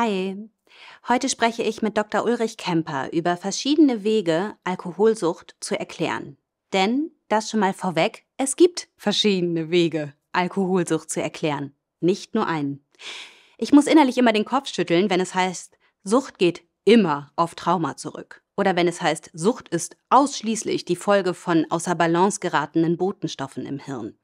Hi, heute spreche ich mit Dr. Ulrich Kemper über verschiedene Wege, Alkoholsucht zu erklären. Denn, das schon mal vorweg, es gibt verschiedene Wege, Alkoholsucht zu erklären. Nicht nur einen. Ich muss innerlich immer den Kopf schütteln, wenn es heißt, Sucht geht immer auf Trauma zurück. Oder wenn es heißt, Sucht ist ausschließlich die Folge von außer Balance geratenen Botenstoffen im Hirn.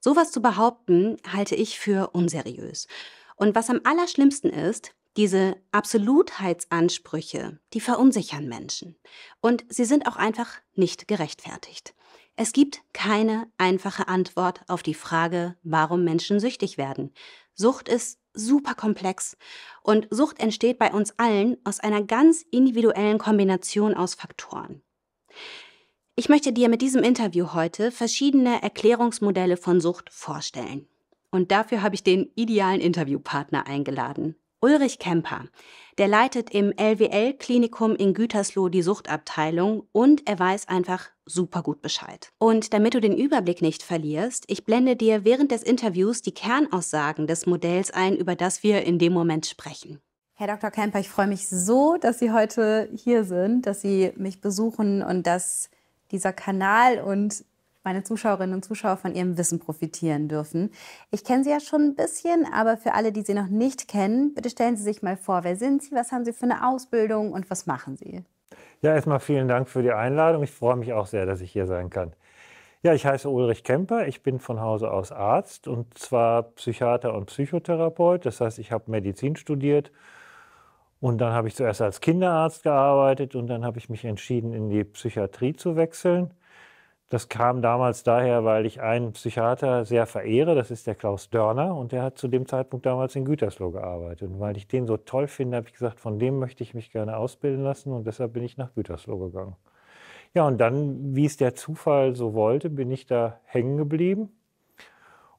Sowas zu behaupten, halte ich für unseriös. Und was am allerschlimmsten ist, diese Absolutheitsansprüche, die verunsichern Menschen. Und sie sind auch einfach nicht gerechtfertigt. Es gibt keine einfache Antwort auf die Frage, warum Menschen süchtig werden. Sucht ist super komplex und Sucht entsteht bei uns allen aus einer ganz individuellen Kombination aus Faktoren. Ich möchte dir mit diesem Interview heute verschiedene Erklärungsmodelle von Sucht vorstellen. Und dafür habe ich den idealen Interviewpartner eingeladen. Ulrich Kemper. Der leitet im LWL-Klinikum in Gütersloh die Suchtabteilung und er weiß einfach super gut Bescheid. Und damit du den Überblick nicht verlierst, ich blende dir während des Interviews die Kernaussagen des Modells ein, über das wir in dem Moment sprechen. Herr Dr. Kemper, ich freue mich so, dass Sie heute hier sind, dass Sie mich besuchen und dass dieser Kanal und meine Zuschauerinnen und Zuschauer von ihrem Wissen profitieren dürfen. Ich kenne Sie ja schon ein bisschen, aber für alle, die Sie noch nicht kennen, bitte stellen Sie sich mal vor, wer sind Sie, was haben Sie für eine Ausbildung und was machen Sie? Ja, erstmal vielen Dank für die Einladung. Ich freue mich auch sehr, dass ich hier sein kann. Ja, ich heiße Ulrich Kemper, ich bin von Hause aus Arzt und zwar Psychiater und Psychotherapeut. Das heißt, ich habe Medizin studiert und dann habe ich zuerst als Kinderarzt gearbeitet und dann habe ich mich entschieden, in die Psychiatrie zu wechseln. Das kam damals daher, weil ich einen Psychiater sehr verehre, das ist der Klaus Dörner, und der hat zu dem Zeitpunkt damals in Gütersloh gearbeitet. Und weil ich den so toll finde, habe ich gesagt, von dem möchte ich mich gerne ausbilden lassen und deshalb bin ich nach Gütersloh gegangen. Ja, und dann, wie es der Zufall so wollte, bin ich da hängen geblieben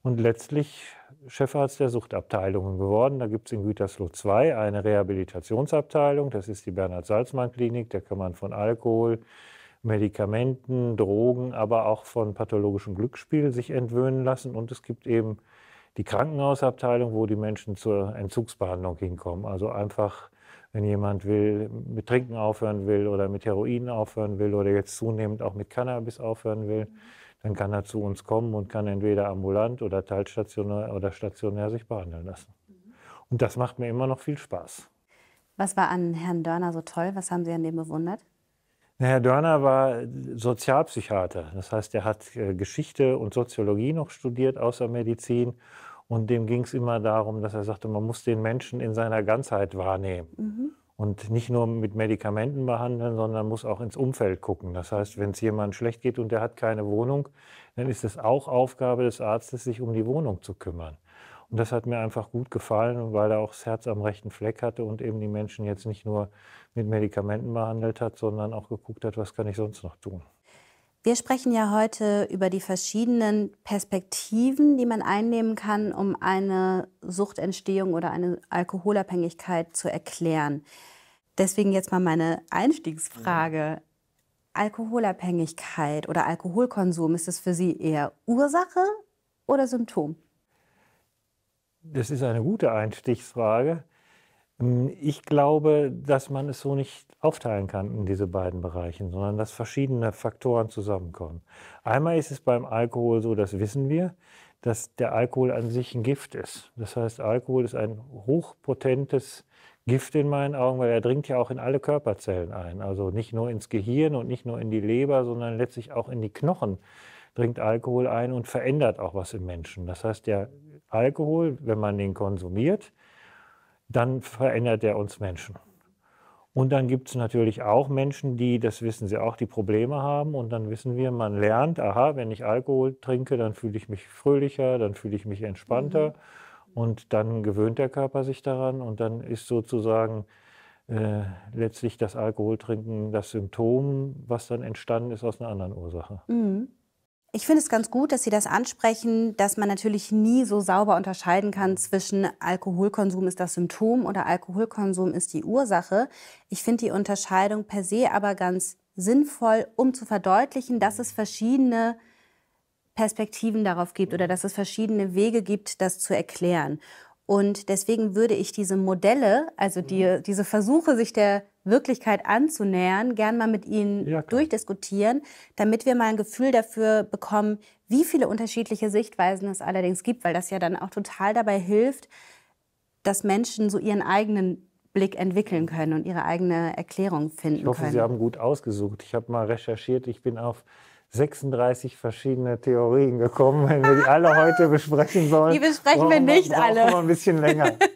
und letztlich Chefarzt der Suchtabteilungen geworden. Da gibt es in Gütersloh zwei eine Rehabilitationsabteilung, das ist die Bernhard-Salzmann-Klinik, da kann man von Alkohol Medikamenten, Drogen, aber auch von pathologischem Glücksspiel sich entwöhnen lassen. Und es gibt eben die Krankenhausabteilung, wo die Menschen zur Entzugsbehandlung hinkommen. Also einfach, wenn jemand will, mit Trinken aufhören will oder mit Heroin aufhören will oder jetzt zunehmend auch mit Cannabis aufhören will, dann kann er zu uns kommen und kann entweder ambulant oder teilstationär oder stationär sich behandeln lassen. Und das macht mir immer noch viel Spaß. Was war an Herrn Dörner so toll? Was haben Sie an dem bewundert? Herr Dörner war Sozialpsychiater. Das heißt, er hat äh, Geschichte und Soziologie noch studiert, außer Medizin. Und dem ging es immer darum, dass er sagte, man muss den Menschen in seiner Ganzheit wahrnehmen. Mhm. Und nicht nur mit Medikamenten behandeln, sondern muss auch ins Umfeld gucken. Das heißt, wenn es jemandem schlecht geht und der hat keine Wohnung, dann ist es auch Aufgabe des Arztes, sich um die Wohnung zu kümmern. Und das hat mir einfach gut gefallen, weil er auch das Herz am rechten Fleck hatte und eben die Menschen jetzt nicht nur mit Medikamenten behandelt hat, sondern auch geguckt hat, was kann ich sonst noch tun. Wir sprechen ja heute über die verschiedenen Perspektiven, die man einnehmen kann, um eine Suchtentstehung oder eine Alkoholabhängigkeit zu erklären. Deswegen jetzt mal meine Einstiegsfrage. Alkoholabhängigkeit oder Alkoholkonsum, ist es für Sie eher Ursache oder Symptom? Das ist eine gute Einstichsfrage. Ähm, ich glaube, dass man es so nicht aufteilen kann in diese beiden Bereichen, sondern dass verschiedene Faktoren zusammenkommen. Einmal ist es beim Alkohol so, das wissen wir, dass der Alkohol an sich ein Gift ist. Das heißt, Alkohol ist ein hochpotentes Gift in meinen Augen, weil er dringt ja auch in alle Körperzellen ein. Also nicht nur ins Gehirn und nicht nur in die Leber, sondern letztlich auch in die Knochen dringt Alkohol ein und verändert auch was im Menschen. Das heißt, der Alkohol, wenn man den konsumiert, dann verändert er uns Menschen. Und dann gibt es natürlich auch Menschen, die, das wissen sie auch, die Probleme haben. Und dann wissen wir, man lernt, aha, wenn ich Alkohol trinke, dann fühle ich mich fröhlicher, dann fühle ich mich entspannter. Mhm. Und dann gewöhnt der Körper sich daran. Und dann ist sozusagen äh, letztlich das Alkoholtrinken das Symptom, was dann entstanden ist aus einer anderen Ursache. Mhm. Ich finde es ganz gut, dass Sie das ansprechen, dass man natürlich nie so sauber unterscheiden kann zwischen Alkoholkonsum ist das Symptom oder Alkoholkonsum ist die Ursache. Ich finde die Unterscheidung per se aber ganz sinnvoll, um zu verdeutlichen, dass es verschiedene Perspektiven darauf gibt oder dass es verschiedene Wege gibt, das zu erklären. Und deswegen würde ich diese Modelle, also die, mhm. diese Versuche, sich der Wirklichkeit anzunähern, gern mal mit ihnen ja, durchdiskutieren, damit wir mal ein Gefühl dafür bekommen, wie viele unterschiedliche Sichtweisen es allerdings gibt, weil das ja dann auch total dabei hilft, dass Menschen so ihren eigenen Blick entwickeln können und ihre eigene Erklärung finden können. Ich hoffe, können. Sie haben gut ausgesucht. Ich habe mal recherchiert, ich bin auf 36 verschiedene Theorien gekommen. Wenn wir die alle heute besprechen sollen, die besprechen wir nicht alle. ein bisschen länger.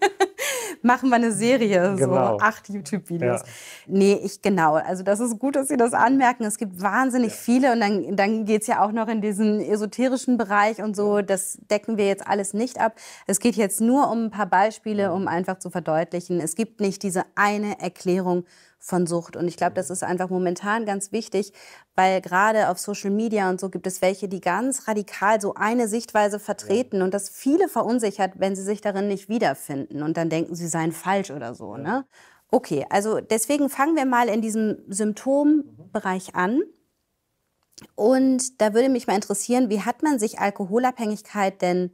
machen wir eine Serie, genau. so acht YouTube-Videos. Ja. Nee, ich genau. Also das ist gut, dass Sie das anmerken. Es gibt wahnsinnig ja. viele und dann, dann geht es ja auch noch in diesen esoterischen Bereich und so. Das decken wir jetzt alles nicht ab. Es geht jetzt nur um ein paar Beispiele, mhm. um einfach zu verdeutlichen, es gibt nicht diese eine Erklärung von Sucht. Und ich glaube, das mhm. ist einfach momentan ganz wichtig, weil gerade auf Social Media und so gibt es welche, die ganz radikal so eine Sichtweise vertreten ja. und das viele verunsichert, wenn sie sich darin nicht wiederfinden und dann denken, sie seien falsch oder so. Ja. Ne? Okay, also deswegen fangen wir mal in diesem mhm. Symptombereich an. Und da würde mich mal interessieren, wie hat man sich Alkoholabhängigkeit denn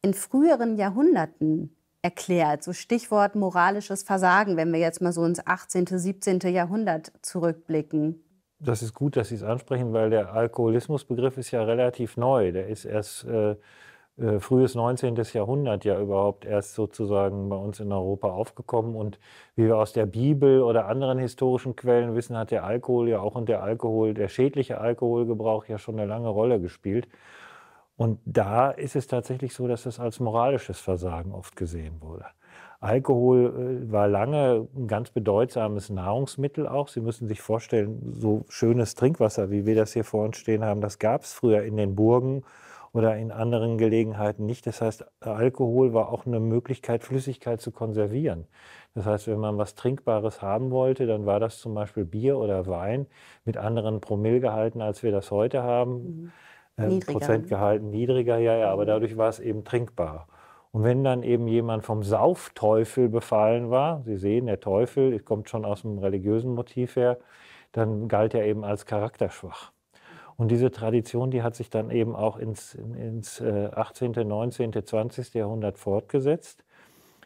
in früheren Jahrhunderten erklärt. So Stichwort moralisches Versagen, wenn wir jetzt mal so ins 18., 17. Jahrhundert zurückblicken. Das ist gut, dass Sie es ansprechen, weil der Alkoholismusbegriff ist ja relativ neu. Der ist erst äh, äh frühes 19. Jahrhundert ja überhaupt erst sozusagen bei uns in Europa aufgekommen. Und wie wir aus der Bibel oder anderen historischen Quellen wissen, hat der Alkohol ja auch und der Alkohol, der schädliche Alkoholgebrauch ja schon eine lange Rolle gespielt. Und da ist es tatsächlich so, dass das als moralisches Versagen oft gesehen wurde. Alkohol äh, war lange ein ganz bedeutsames Nahrungsmittel auch. Sie müssen sich vorstellen, so schönes Trinkwasser, wie wir das hier vor uns stehen haben, das gab es früher in den Burgen oder in anderen Gelegenheiten nicht. Das heißt, Alkohol war auch eine Möglichkeit, Flüssigkeit zu konservieren. Das heißt, wenn man was Trinkbares haben wollte, dann war das zum Beispiel Bier oder Wein mit anderen Promillgehalten, als wir das heute haben. Mhm ähm, Prozentgehalten ne? niedriger, ja, ja, aber mhm. dadurch war es eben trinkbar. Und wenn dann eben jemand vom Saufteufel befallen war, Sie sehen, der Teufel kommt schon aus dem religiösen Motiv her, dann galt er eben als charakterschwach. Und diese Tradition, die hat sich dann eben auch ins, ins 18., 19., 20. Jahrhundert fortgesetzt.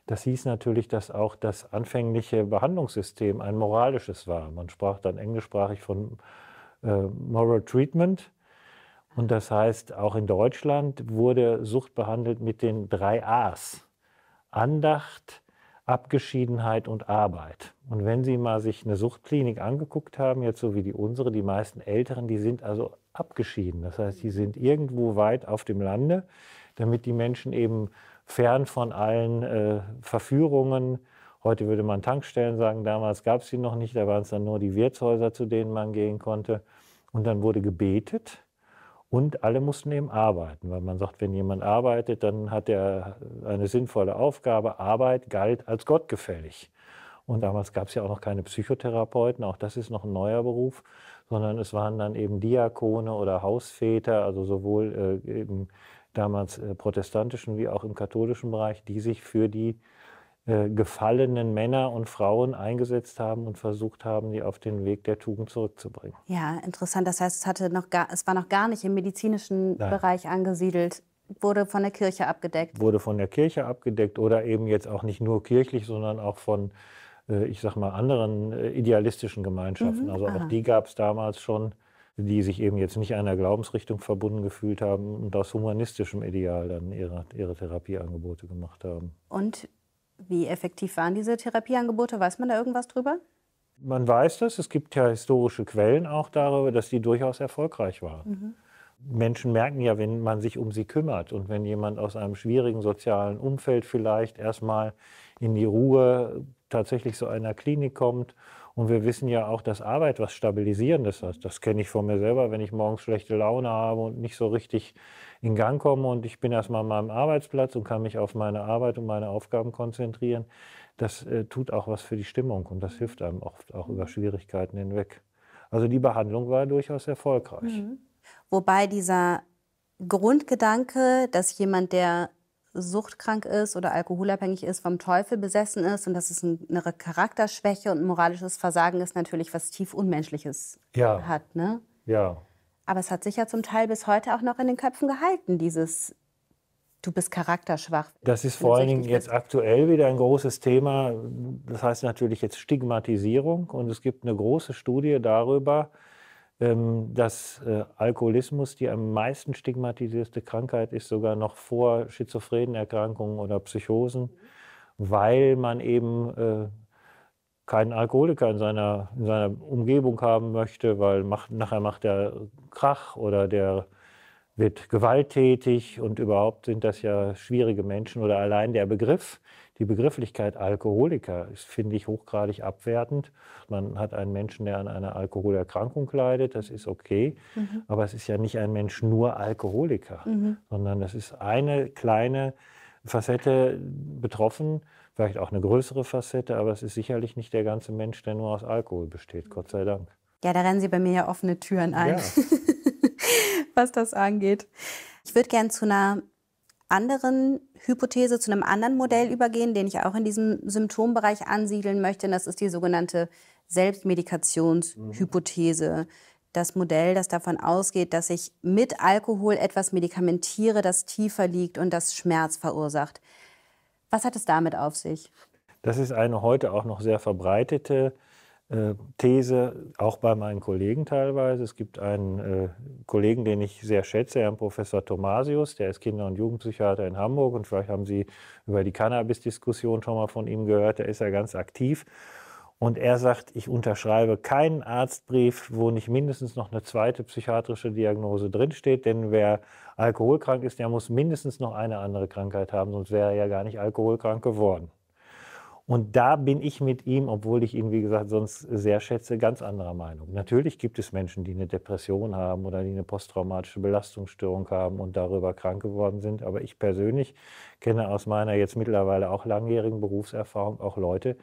Das hieß natürlich, dass auch das anfängliche Behandlungssystem ein moralisches war. Man sprach dann englischsprachig von äh, Moral Treatment. Und das heißt, auch in Deutschland wurde Sucht behandelt mit den drei A's. Andacht, Abgeschiedenheit und Arbeit. Und wenn Sie mal sich eine Suchtklinik angeguckt haben, jetzt so wie die unsere, die meisten Älteren, die sind also abgeschieden. Das heißt, die sind irgendwo weit auf dem Lande, damit die Menschen eben fern von allen äh, Verführungen, heute würde man Tankstellen sagen, damals gab es sie noch nicht, da waren es dann nur die Wirtshäuser, zu denen man gehen konnte. Und dann wurde gebetet und alle mussten eben arbeiten, weil man sagt, wenn jemand arbeitet, dann hat er eine sinnvolle Aufgabe. Arbeit galt als gottgefällig. Und damals gab es ja auch noch keine Psychotherapeuten, auch das ist noch ein neuer Beruf, sondern es waren dann eben Diakone oder Hausväter, also sowohl äh, eben damals äh, protestantischen wie auch im katholischen Bereich, die sich für die äh, gefallenen Männer und Frauen eingesetzt haben und versucht haben, die auf den Weg der Tugend zurückzubringen. Ja, interessant. Das heißt, es, hatte noch gar, es war noch gar nicht im medizinischen Nein. Bereich angesiedelt wurde von der Kirche abgedeckt. Wurde von der Kirche abgedeckt oder eben jetzt auch nicht nur kirchlich, sondern auch von, äh, ich sag mal, anderen äh, idealistischen Gemeinschaften. Mhm, also aha. auch ah. die gab es damals schon, die sich eben jetzt nicht einer Glaubensrichtung verbunden gefühlt haben und aus humanistischem Ideal dann ihre, ihre Therapieangebote gemacht haben. Und wie effektiv waren diese Therapieangebote? Weiß man da irgendwas drüber? Man weiß das. Es gibt ja historische Quellen auch darüber, dass die durchaus erfolgreich waren. Mhm. Menschen merken ja, wenn man sich um sie kümmert und wenn jemand aus einem schwierigen sozialen Umfeld vielleicht erstmal in die Ruhe tatsächlich zu einer Klinik kommt und wir wissen ja auch, dass Arbeit was Stabilisierendes hat. Das kenne ich von mir selber, wenn ich morgens schlechte Laune habe und nicht so richtig in Gang komme und ich bin erstmal an meinem Arbeitsplatz und kann mich auf meine Arbeit und meine Aufgaben konzentrieren. Das äh, tut auch was für die Stimmung und das hilft einem oft auch über Schwierigkeiten hinweg. Also die Behandlung war durchaus erfolgreich. Mhm. Wobei dieser Grundgedanke, dass jemand, der suchtkrank ist oder alkoholabhängig ist, vom Teufel besessen ist und dass es eine Charakterschwäche und ein moralisches Versagen ist, natürlich was tief Unmenschliches ja. hat. Ne? Ja. Aber es hat sich ja zum Teil bis heute auch noch in den Köpfen gehalten, dieses du bist charakterschwach. Das ist vor allen Dingen jetzt aktuell wieder ein großes Thema. Das heißt natürlich jetzt Stigmatisierung. Und es gibt eine große Studie darüber, ähm, dass äh, Alkoholismus die am meisten stigmatisierte Krankheit ist, sogar noch vor Schizophrenenerkrankungen oder Psychosen, mhm. weil man eben äh, keinen Alkoholiker in seiner, in seiner Umgebung haben möchte, weil macht, nachher macht der Krach oder der wird gewalttätig und überhaupt sind das ja schwierige Menschen oder allein der Begriff die Begrifflichkeit Alkoholiker ist, finde ich, hochgradig abwertend. Man hat einen Menschen, der an einer Alkoholerkrankung leidet, das ist okay. Mhm. Aber es ist ja nicht ein Mensch nur Alkoholiker, mhm. sondern das ist eine kleine Facette betroffen, vielleicht auch eine größere Facette, aber es ist sicherlich nicht der ganze Mensch, der nur aus Alkohol besteht, Gott sei Dank. Ja, da rennen Sie bei mir ja offene Türen ein, ja. was das angeht. Ich würde gerne zu einer anderen Hypothese, zu einem anderen Modell übergehen, den ich auch in diesem Symptombereich ansiedeln möchte. Und das ist die sogenannte Selbstmedikationshypothese. Mhm. Das Modell, das davon ausgeht, dass ich mit Alkohol etwas medikamentiere, das tiefer liegt und das Schmerz verursacht. Was hat es damit auf sich? Das ist eine heute auch noch sehr verbreitete äh, These, auch bei meinen Kollegen teilweise. Es gibt einen äh, Kollegen, den ich sehr schätze, Herrn Professor Thomasius, der ist Kinder- und Jugendpsychiater in Hamburg und vielleicht haben Sie über die Cannabis-Diskussion schon mal von ihm gehört, da ist er ganz aktiv. Und er sagt, ich unterschreibe keinen Arztbrief, wo nicht mindestens noch eine zweite psychiatrische Diagnose drinsteht, denn wer alkoholkrank ist, der muss mindestens noch eine andere Krankheit haben, sonst wäre er ja gar nicht alkoholkrank geworden. Und da bin ich mit ihm, obwohl ich ihn, wie gesagt, sonst sehr schätze, ganz anderer Meinung. Natürlich gibt es Menschen, die eine Depression haben oder die eine posttraumatische Belastungsstörung haben und darüber krank geworden sind. Aber ich persönlich kenne aus meiner jetzt mittlerweile auch langjährigen Berufserfahrung auch Leute,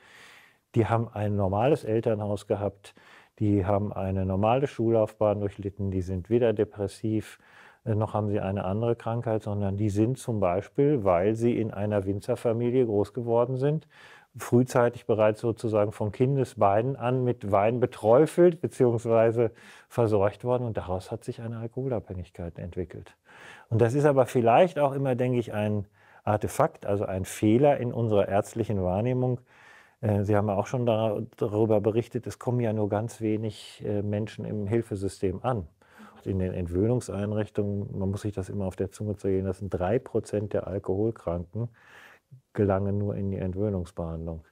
die haben ein normales Elternhaus gehabt, die haben eine normale Schullaufbahn durchlitten, die sind weder depressiv äh, noch haben sie eine andere Krankheit, sondern die sind zum Beispiel, weil sie in einer Winzerfamilie groß geworden sind, frühzeitig bereits sozusagen von Kindesbeinen an mit Wein beträufelt bzw. versorgt worden und daraus hat sich eine Alkoholabhängigkeit entwickelt. Und das ist aber vielleicht auch immer, denke ich, ein Artefakt, also ein Fehler in unserer ärztlichen Wahrnehmung. Äh, Sie haben ja auch schon darüber berichtet, es kommen ja nur ganz wenig äh, Menschen im Hilfesystem an in den Entwöhnungseinrichtungen, man muss sich das immer auf der Zunge zergehen lassen, drei Prozent der Alkoholkranken gelangen nur in die Entwöhnungsbehandlung.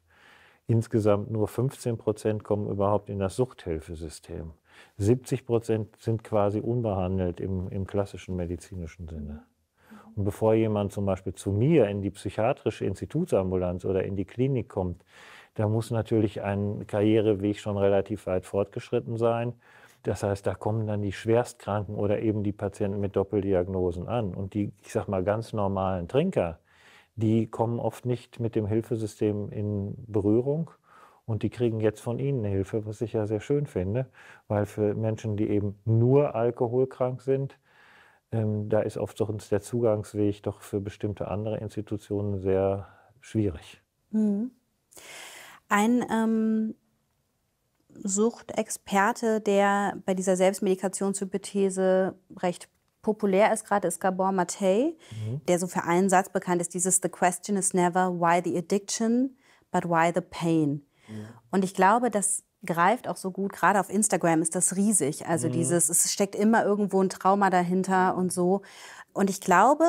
Insgesamt nur 15 Prozent kommen überhaupt in das Suchthilfesystem. 70 Prozent sind quasi unbehandelt im, im klassischen medizinischen Sinne. Und bevor jemand zum Beispiel zu mir in die psychiatrische Institutsambulanz oder in die Klinik kommt, da muss natürlich ein Karriereweg schon relativ weit fortgeschritten sein. Das heißt, da kommen dann die Schwerstkranken oder eben die Patienten mit Doppeldiagnosen an. Und die, ich sag mal, ganz normalen Trinker, die kommen oft nicht mit dem Hilfesystem in Berührung. Und die kriegen jetzt von Ihnen Hilfe, was ich ja sehr schön finde, weil für Menschen, die eben nur alkoholkrank sind, ähm, da ist oft sonst der Zugangsweg doch für bestimmte andere Institutionen sehr schwierig. Mhm. Ein ähm, Suchtexperte, der bei dieser Selbstmedikationshypothese recht Populär ist gerade ist Gabor Maté, mhm. der so für einen Satz bekannt ist, dieses The question is never why the addiction, but why the pain. Mhm. Und ich glaube, dass greift auch so gut. Gerade auf Instagram ist das riesig. Also mhm. dieses, es steckt immer irgendwo ein Trauma dahinter und so. Und ich glaube,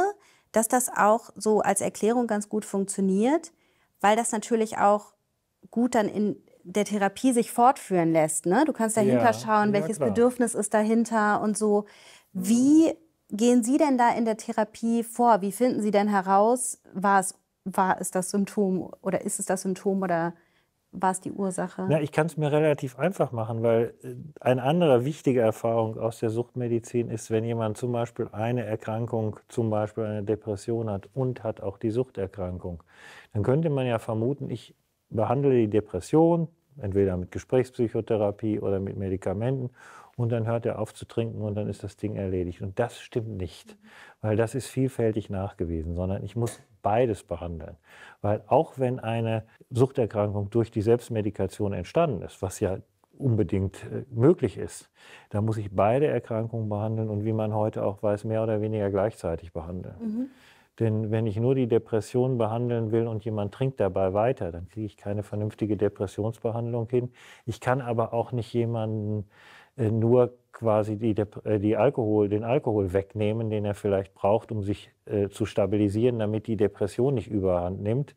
dass das auch so als Erklärung ganz gut funktioniert, weil das natürlich auch gut dann in der Therapie sich fortführen lässt. Ne? Du kannst dahinter ja, schauen, welches ja, Bedürfnis ist dahinter und so. Mhm. Wie gehen Sie denn da in der Therapie vor? Wie finden Sie denn heraus, war es, war es das Symptom oder ist es das Symptom oder war es die Ursache? Na, ich kann es mir relativ einfach machen, weil äh, eine andere wichtige Erfahrung aus der Suchtmedizin ist, wenn jemand zum Beispiel eine Erkrankung, zum Beispiel eine Depression hat und hat auch die Suchterkrankung, dann könnte man ja vermuten, ich behandle die Depression entweder mit Gesprächspsychotherapie oder mit Medikamenten und dann hört er auf zu trinken und dann ist das Ding erledigt. Und das stimmt nicht, weil das ist vielfältig nachgewiesen, sondern ich muss beides behandeln. Weil auch wenn eine Suchterkrankung durch die Selbstmedikation entstanden ist, was ja unbedingt äh, möglich ist, da muss ich beide Erkrankungen behandeln und wie man heute auch weiß, mehr oder weniger gleichzeitig behandeln. Mhm. Denn wenn ich nur die Depression behandeln will und jemand trinkt dabei weiter, dann kriege ich keine vernünftige Depressionsbehandlung hin. Ich kann aber auch nicht jemanden äh, nur quasi die, äh, die Alkohol, den Alkohol wegnehmen, den er vielleicht braucht, um sich äh, zu stabilisieren, damit die Depression nicht überhand nimmt,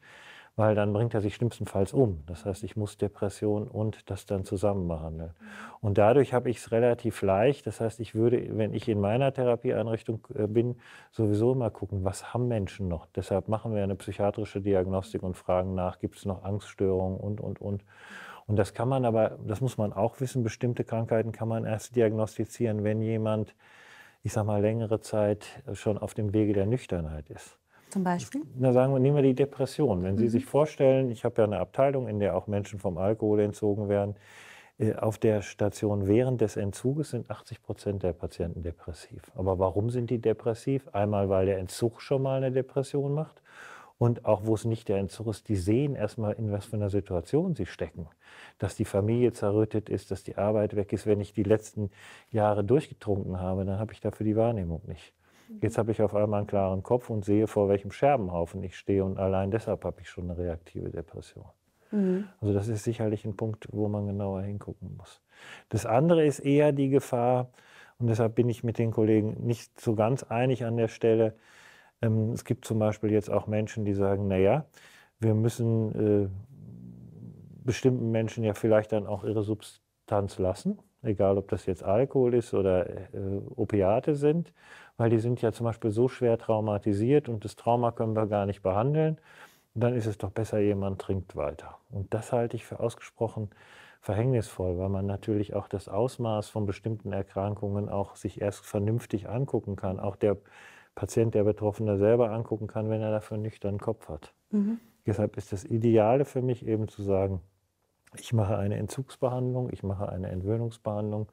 weil dann bringt er sich schlimmstenfalls um. Das heißt, ich muss Depression und das dann zusammen behandeln. Und dadurch habe ich es relativ leicht. Das heißt, ich würde, wenn ich in meiner Therapieeinrichtung äh, bin, sowieso immer gucken, was haben Menschen noch. Deshalb machen wir eine psychiatrische Diagnostik und fragen nach, gibt es noch Angststörungen und, und, und. Und das kann man aber, das muss man auch wissen, bestimmte Krankheiten kann man erst diagnostizieren, wenn jemand, ich sag mal, längere Zeit schon auf dem Wege der Nüchternheit ist. Zum Beispiel? Na, sagen wir, nehmen wir die Depression. Wenn mhm. Sie sich vorstellen, ich habe ja eine Abteilung, in der auch Menschen vom Alkohol entzogen werden. Äh, auf der Station während des Entzuges sind 80 Prozent der Patienten depressiv. Aber warum sind die depressiv? Einmal, weil der Entzug schon mal eine Depression macht und auch wo es nicht der Entzug ist, die sehen erstmal, in was für einer Situation sie stecken. Dass die Familie zerrüttet ist, dass die Arbeit weg ist. Wenn ich die letzten Jahre durchgetrunken habe, dann habe ich dafür die Wahrnehmung nicht. Mhm. Jetzt habe ich auf einmal einen klaren Kopf und sehe, vor welchem Scherbenhaufen ich stehe und allein deshalb habe ich schon eine reaktive Depression. Mhm. Also das ist sicherlich ein Punkt, wo man genauer hingucken muss. Das andere ist eher die Gefahr, und deshalb bin ich mit den Kollegen nicht so ganz einig an der Stelle, ähm, es gibt zum Beispiel jetzt auch Menschen, die sagen, naja, wir müssen äh, bestimmten Menschen ja vielleicht dann auch ihre Substanz lassen, egal ob das jetzt Alkohol ist oder äh, Opiate sind, weil die sind ja zum Beispiel so schwer traumatisiert und das Trauma können wir gar nicht behandeln. dann ist es doch besser, jemand trinkt weiter. Und das halte ich für ausgesprochen verhängnisvoll, weil man natürlich auch das Ausmaß von bestimmten Erkrankungen auch sich erst vernünftig angucken kann. Auch der Patient, der Betroffene selber angucken kann, wenn er dafür nüchtern Kopf hat. Mhm. Deshalb ist das Ideale für mich eben zu sagen, ich mache eine Entzugsbehandlung, ich mache eine Entwöhnungsbehandlung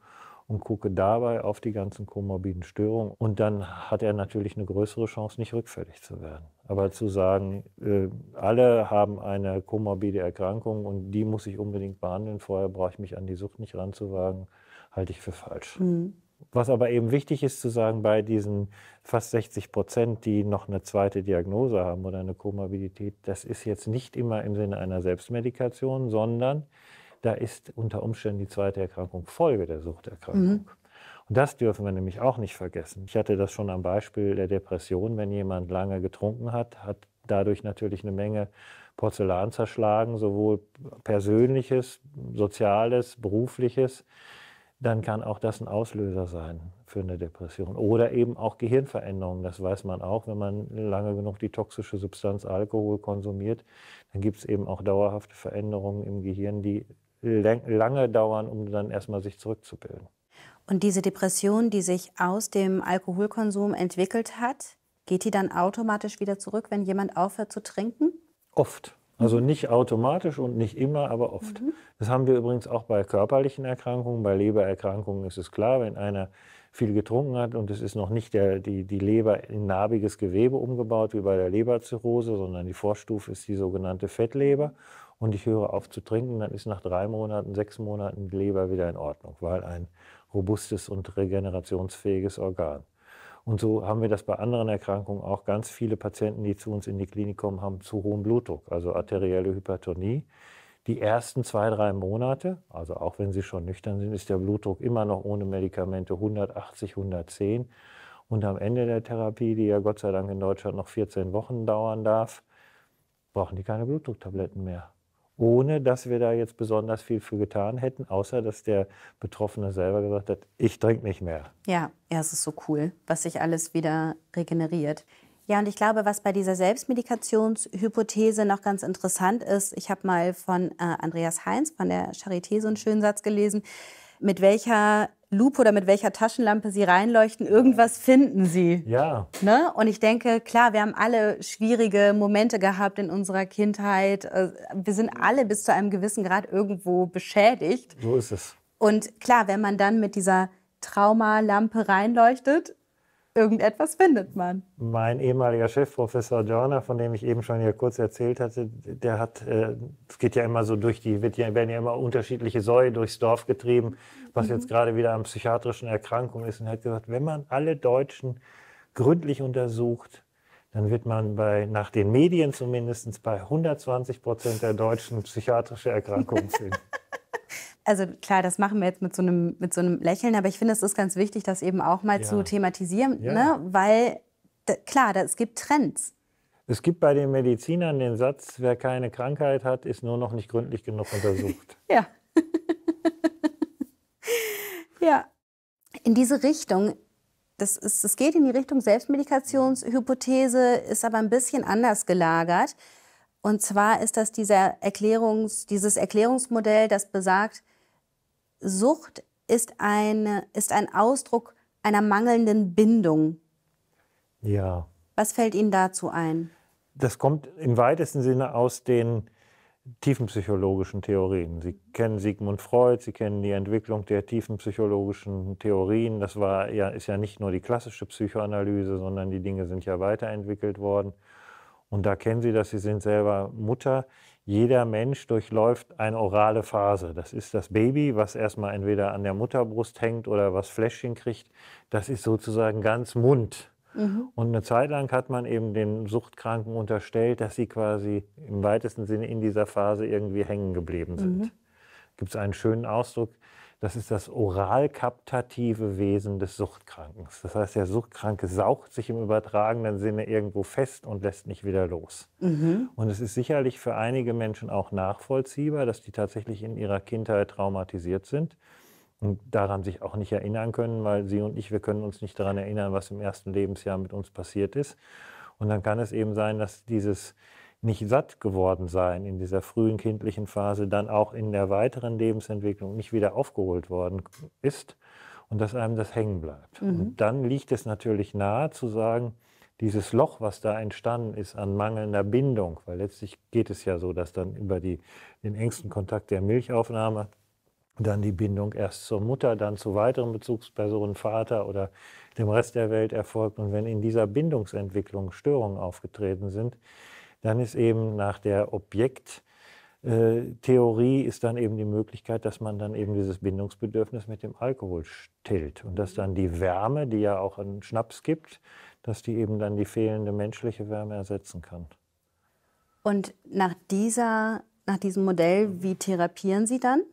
und gucke dabei auf die ganzen komorbiden Störungen. Und dann hat er natürlich eine größere Chance, nicht rückfällig zu werden. Aber zu sagen, äh, alle haben eine komorbide Erkrankung und die muss ich unbedingt behandeln, vorher brauche ich mich an die Sucht nicht ranzuwagen, halte ich für falsch. Mhm. Was aber eben wichtig ist zu sagen, bei diesen fast 60 Prozent, die noch eine zweite Diagnose haben oder eine Komorbidität, das ist jetzt nicht immer im Sinne einer Selbstmedikation, sondern da ist unter Umständen die zweite Erkrankung Folge der Suchterkrankung. Mhm. Und das dürfen wir nämlich auch nicht vergessen. Ich hatte das schon am Beispiel der Depression. Wenn jemand lange getrunken hat, hat dadurch natürlich eine Menge Porzellan zerschlagen, sowohl persönliches, soziales, berufliches dann kann auch das ein Auslöser sein für eine Depression. Oder eben auch Gehirnveränderungen. Das weiß man auch, wenn man lange genug die toxische Substanz Alkohol konsumiert, dann gibt es eben auch dauerhafte Veränderungen im Gehirn, die lange dauern, um dann erstmal sich zurückzubilden. Und diese Depression, die sich aus dem Alkoholkonsum entwickelt hat, geht die dann automatisch wieder zurück, wenn jemand aufhört zu trinken? Oft. Also nicht automatisch und nicht immer, aber oft. Mhm. Das haben wir übrigens auch bei körperlichen Erkrankungen. Bei Lebererkrankungen ist es klar, wenn einer viel getrunken hat und es ist noch nicht der, die, die Leber in narbiges Gewebe umgebaut, wie bei der Leberzirrhose, sondern die Vorstufe ist die sogenannte Fettleber. Und ich höre auf zu trinken, dann ist nach drei Monaten, sechs Monaten die Leber wieder in Ordnung, weil ein robustes und regenerationsfähiges Organ. Und so haben wir das bei anderen Erkrankungen auch ganz viele Patienten, die zu uns in die Klinik kommen, haben zu hohen Blutdruck, also arterielle Hypertonie. Die ersten zwei, drei Monate, also auch wenn sie schon nüchtern sind, ist der Blutdruck immer noch ohne Medikamente 180, 110. Und am Ende der Therapie, die ja Gott sei Dank in Deutschland noch 14 Wochen dauern darf, brauchen die keine Blutdrucktabletten mehr ohne dass wir da jetzt besonders viel für getan hätten, außer dass der Betroffene selber gesagt hat, ich trinke nicht mehr. Ja, ja, es ist so cool, was sich alles wieder regeneriert. Ja, und ich glaube, was bei dieser Selbstmedikationshypothese noch ganz interessant ist, ich habe mal von äh, Andreas Heinz von der Charité so einen schönen Satz gelesen, mit welcher Lupe oder mit welcher Taschenlampe Sie reinleuchten, irgendwas finden Sie. Ja. Ne? Und ich denke, klar, wir haben alle schwierige Momente gehabt in unserer Kindheit. Äh, wir sind alle bis zu einem gewissen Grad irgendwo beschädigt. So ist es. Und klar, wenn man dann mit dieser Traumalampe reinleuchtet, irgendetwas findet man. Mein ehemaliger Chef, Professor Jorner, von dem ich eben schon hier kurz erzählt hatte, der hat, äh, es geht ja immer so durch die, wird ja, werden ja immer unterschiedliche Säue durchs Dorf getrieben, was mhm. jetzt gerade wieder an psychiatrischen Erkrankungen ist. Und er hat gesagt, wenn man alle Deutschen gründlich untersucht, dann wird man bei, nach den Medien zumindest bei 120 Prozent der Deutschen psychiatrische Erkrankungen finden also klar, das machen wir jetzt mit so einem, mit so einem Lächeln, aber ich finde, es ist ganz wichtig, das eben auch mal ja. zu thematisieren, ja. ne? weil klar, da, es gibt Trends. Es gibt bei den Medizinern den Satz, wer keine Krankheit hat, ist nur noch nicht gründlich genug untersucht. ja. ja. In diese Richtung, das, ist, das geht in die Richtung Selbstmedikationshypothese, ist aber ein bisschen anders gelagert. Und zwar ist das dieser Erklärungs, dieses Erklärungsmodell, das besagt, Sucht ist, eine, ist ein Ausdruck einer mangelnden Bindung. Ja. Was fällt Ihnen dazu ein? Das kommt im weitesten Sinne aus den tiefenpsychologischen Theorien. Sie kennen Sigmund Freud, Sie kennen die Entwicklung der tiefenpsychologischen Theorien. Das war ja, ist ja nicht nur die klassische Psychoanalyse, sondern die Dinge sind ja weiterentwickelt worden. Und da kennen Sie das, Sie sind selber Mutter. Jeder Mensch durchläuft eine orale Phase. Das ist das Baby, was erstmal entweder an der Mutterbrust hängt oder was Fläschchen kriegt. Das ist sozusagen ganz Mund. Mhm. Und eine Zeit lang hat man eben den Suchtkranken unterstellt, dass sie quasi im weitesten Sinne in dieser Phase irgendwie hängen geblieben sind. Mhm. Gibt es einen schönen Ausdruck, das ist das oral-kaptative Wesen des Suchtkrankens. Das heißt, der Suchtkranke saugt sich im übertragenen Sinne irgendwo fest und lässt nicht wieder los. Mhm. Und es ist sicherlich für einige Menschen auch nachvollziehbar, dass die tatsächlich in ihrer Kindheit traumatisiert sind und daran sich auch nicht erinnern können, weil sie und ich, wir können uns nicht daran erinnern, was im ersten Lebensjahr mit uns passiert ist. Und dann kann es eben sein, dass dieses nicht satt geworden sein in dieser frühen kindlichen Phase, dann auch in der weiteren Lebensentwicklung nicht wieder aufgeholt worden ist und dass einem das hängen bleibt. Mhm. Und dann liegt es natürlich nahe zu sagen, dieses Loch, was da entstanden ist an mangelnder Bindung, weil letztlich geht es ja so, dass dann über die, den engsten Kontakt der Milchaufnahme dann die Bindung erst zur Mutter, dann zu weiteren Bezugspersonen, Vater oder dem Rest der Welt erfolgt. Und wenn in dieser Bindungsentwicklung Störungen aufgetreten sind, dann ist eben nach der Objekttheorie ist dann eben die Möglichkeit, dass man dann eben dieses Bindungsbedürfnis mit dem Alkohol stillt und dass dann die Wärme, die ja auch einen Schnaps gibt, dass die eben dann die fehlende menschliche Wärme ersetzen kann. Und nach, dieser, nach diesem Modell, wie therapieren Sie dann?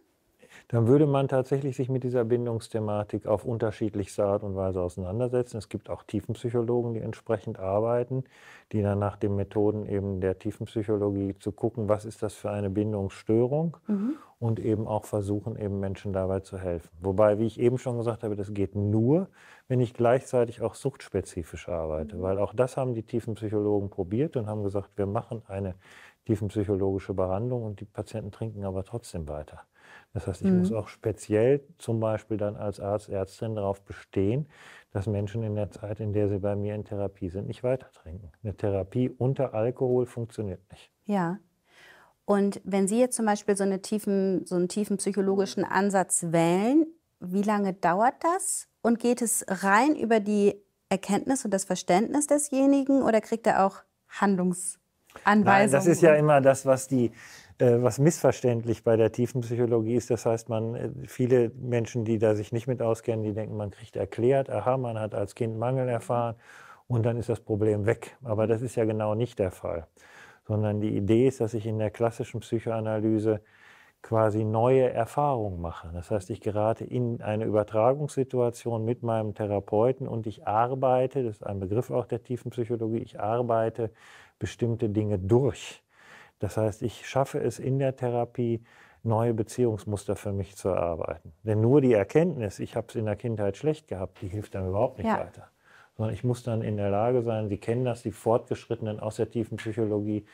dann würde man tatsächlich sich mit dieser Bindungsthematik auf unterschiedlichste Art und Weise auseinandersetzen. Es gibt auch Tiefenpsychologen, die entsprechend arbeiten, die dann nach den Methoden eben der Tiefenpsychologie zu gucken, was ist das für eine Bindungsstörung mhm. und eben auch versuchen, eben Menschen dabei zu helfen. Wobei, wie ich eben schon gesagt habe, das geht nur, wenn ich gleichzeitig auch suchtspezifisch arbeite, mhm. weil auch das haben die Tiefenpsychologen probiert und haben gesagt, wir machen eine tiefenpsychologische Behandlung und die Patienten trinken aber trotzdem weiter. Das heißt, ich mhm. muss auch speziell zum Beispiel dann als Arzt, Ärztin darauf bestehen, dass Menschen in der Zeit, in der sie bei mir in Therapie sind, nicht weiter trinken. Eine Therapie unter Alkohol funktioniert nicht. Ja. Und wenn Sie jetzt zum Beispiel so, eine tiefen, so einen tiefen psychologischen Ansatz wählen, wie lange dauert das? Und geht es rein über die Erkenntnis und das Verständnis desjenigen oder kriegt er auch Handlungsanweisungen? Nein, das ist ja immer das, was die äh, was missverständlich bei der tiefen Psychologie ist. Das heißt, man, äh, viele Menschen, die da sich nicht mit auskennen, die denken, man kriegt erklärt, aha, man hat als Kind Mangel erfahren und dann ist das Problem weg. Aber das ist ja genau nicht der Fall. Sondern die Idee ist, dass ich in der klassischen Psychoanalyse quasi neue Erfahrungen mache. Das heißt, ich gerate in eine Übertragungssituation mit meinem Therapeuten und ich arbeite, das ist ein Begriff auch der tiefen Psychologie, ich arbeite bestimmte Dinge durch. Das heißt, ich schaffe es in der Therapie, neue Beziehungsmuster für mich zu erarbeiten. Denn nur die Erkenntnis, ich habe es in der Kindheit schlecht gehabt, die hilft dann überhaupt nicht ja. weiter. Sondern ich muss dann in der Lage sein, Sie kennen das, die Fortgeschrittenen aus der tiefen Psychologie,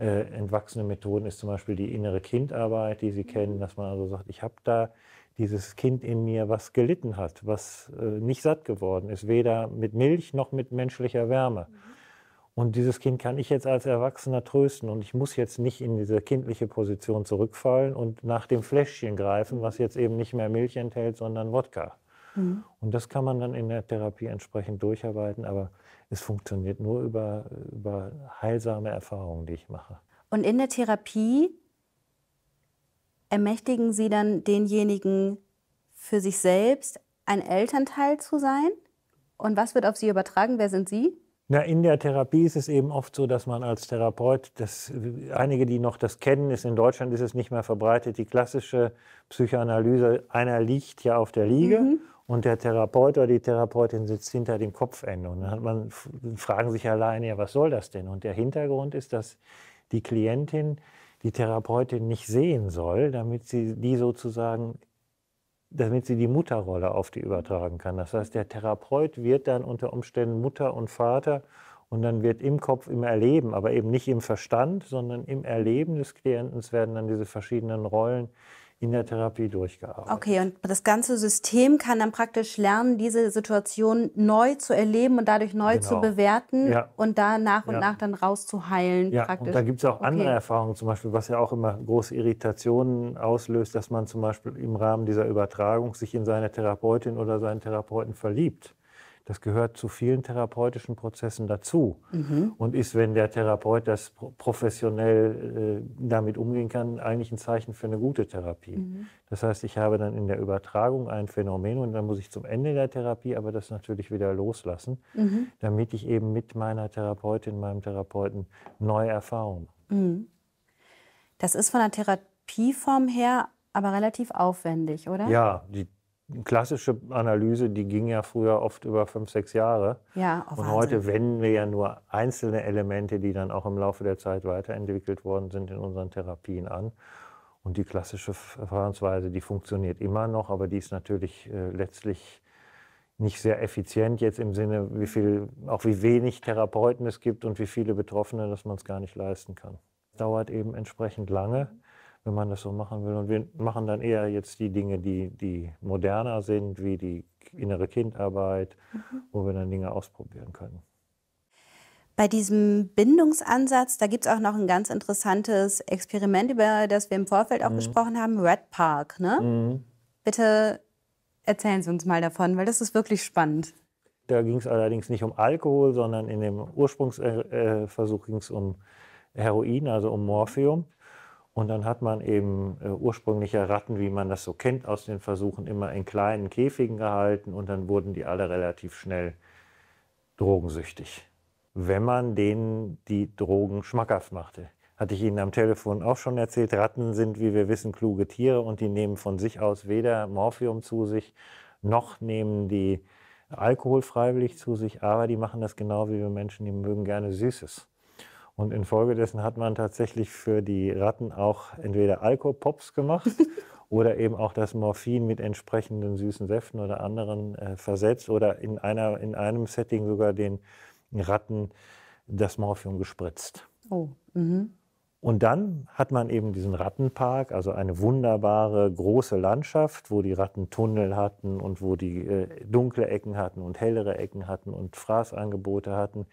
äh, entwachsene Methoden ist zum Beispiel die innere Kindarbeit, die Sie mhm. kennen, dass man also sagt, ich habe da dieses Kind in mir, was gelitten hat, was äh, nicht satt geworden ist, weder mit Milch noch mit menschlicher Wärme. Mhm und dieses Kind kann ich jetzt als Erwachsener trösten und ich muss jetzt nicht in diese kindliche Position zurückfallen und nach dem Fläschchen greifen, was jetzt eben nicht mehr Milch enthält, sondern Wodka. Mhm. Und das kann man dann in der Therapie entsprechend durcharbeiten, aber es funktioniert nur über, über heilsame Erfahrungen, die ich mache. Und in der Therapie ermächtigen Sie dann denjenigen für sich selbst ein Elternteil zu sein? Und was wird auf Sie übertragen? Wer sind Sie? Na, in der Therapie ist es eben oft so, dass man als Therapeut, das, einige, die noch das kennen, ist in Deutschland ist es nicht mehr verbreitet. Die klassische Psychoanalyse, einer liegt ja auf der Liege mhm. und der Therapeut oder die Therapeutin sitzt hinter dem Kopfende. Und dann hat man, fragen sich alleine, ja, was soll das denn? Und der Hintergrund ist, dass die Klientin die Therapeutin nicht sehen soll, damit sie die sozusagen damit sie die Mutterrolle auf die übertragen kann. Das heißt, der Therapeut wird dann unter Umständen Mutter und Vater und dann wird im Kopf, im Erleben, aber eben nicht im Verstand, sondern im Erleben des Klientens werden dann diese verschiedenen Rollen in der Therapie durchgearbeitet. Okay, und das ganze System kann dann praktisch lernen, diese Situation neu zu erleben und dadurch neu genau. zu bewerten ja. und da nach und ja. nach dann rauszuheilen. Ja, praktisch. und da gibt es auch okay. andere Erfahrungen, zum Beispiel, was ja auch immer große Irritationen auslöst, dass man zum Beispiel im Rahmen dieser Übertragung sich in seine Therapeutin oder seinen Therapeuten verliebt. Das gehört zu vielen therapeutischen Prozessen dazu mhm. und ist, wenn der Therapeut das professionell äh, damit umgehen kann, eigentlich ein Zeichen für eine gute Therapie. Mhm. Das heißt, ich habe dann in der Übertragung ein Phänomen und dann muss ich zum Ende der Therapie aber das natürlich wieder loslassen, mhm. damit ich eben mit meiner Therapeutin, meinem Therapeuten neue Erfahrungen. Mhm. Das ist von der Therapieform her aber relativ aufwendig, oder? Ja, die klassische Analyse, die ging ja früher oft über fünf, sechs Jahre. Ja, auf oh, Und Wahnsinn. heute wenden wir ja nur einzelne Elemente, die dann auch im Laufe der Zeit weiterentwickelt worden sind, in unseren Therapien an. Und die klassische Verfahrensweise, die funktioniert immer noch, aber die ist natürlich äh, letztlich nicht sehr effizient jetzt im Sinne, wie viel, auch wie wenig Therapeuten es gibt und wie viele Betroffene, dass man es gar nicht leisten kann. Dauert eben entsprechend lange wenn man das so machen will. Und wir machen dann eher jetzt die Dinge, die, die moderner sind, wie die innere Kindarbeit, mhm. wo wir dann Dinge ausprobieren können. Bei diesem Bindungsansatz, da gibt es auch noch ein ganz interessantes Experiment, über das wir im Vorfeld auch mhm. gesprochen haben, Red Park. Ne? Mhm. Bitte erzählen Sie uns mal davon, weil das ist wirklich spannend. Da ging es allerdings nicht um Alkohol, sondern in dem Ursprungsversuch äh, ging es um Heroin, also um Morphium. Und dann hat man eben äh, ursprüngliche Ratten, wie man das so kennt aus den Versuchen, immer in kleinen Käfigen gehalten und dann wurden die alle relativ schnell drogensüchtig. Wenn man denen die Drogen schmackhaft machte. Hatte ich Ihnen am Telefon auch schon erzählt, Ratten sind, wie wir wissen, kluge Tiere und die nehmen von sich aus weder Morphium zu sich, noch nehmen die Alkohol freiwillig zu sich, aber die machen das genau wie wir Menschen, die mögen gerne Süßes. Und infolgedessen hat man tatsächlich für die Ratten auch entweder Alkopops gemacht oder eben auch das Morphin mit entsprechenden süßen Säften oder anderen äh, versetzt oder in, einer, in einem Setting sogar den Ratten das Morphium gespritzt. Oh, mhm. Und dann hat man eben diesen Rattenpark, also eine wunderbare große Landschaft, wo die Ratten Tunnel hatten und wo die äh, dunkle Ecken hatten und hellere Ecken hatten und Fraßangebote hatten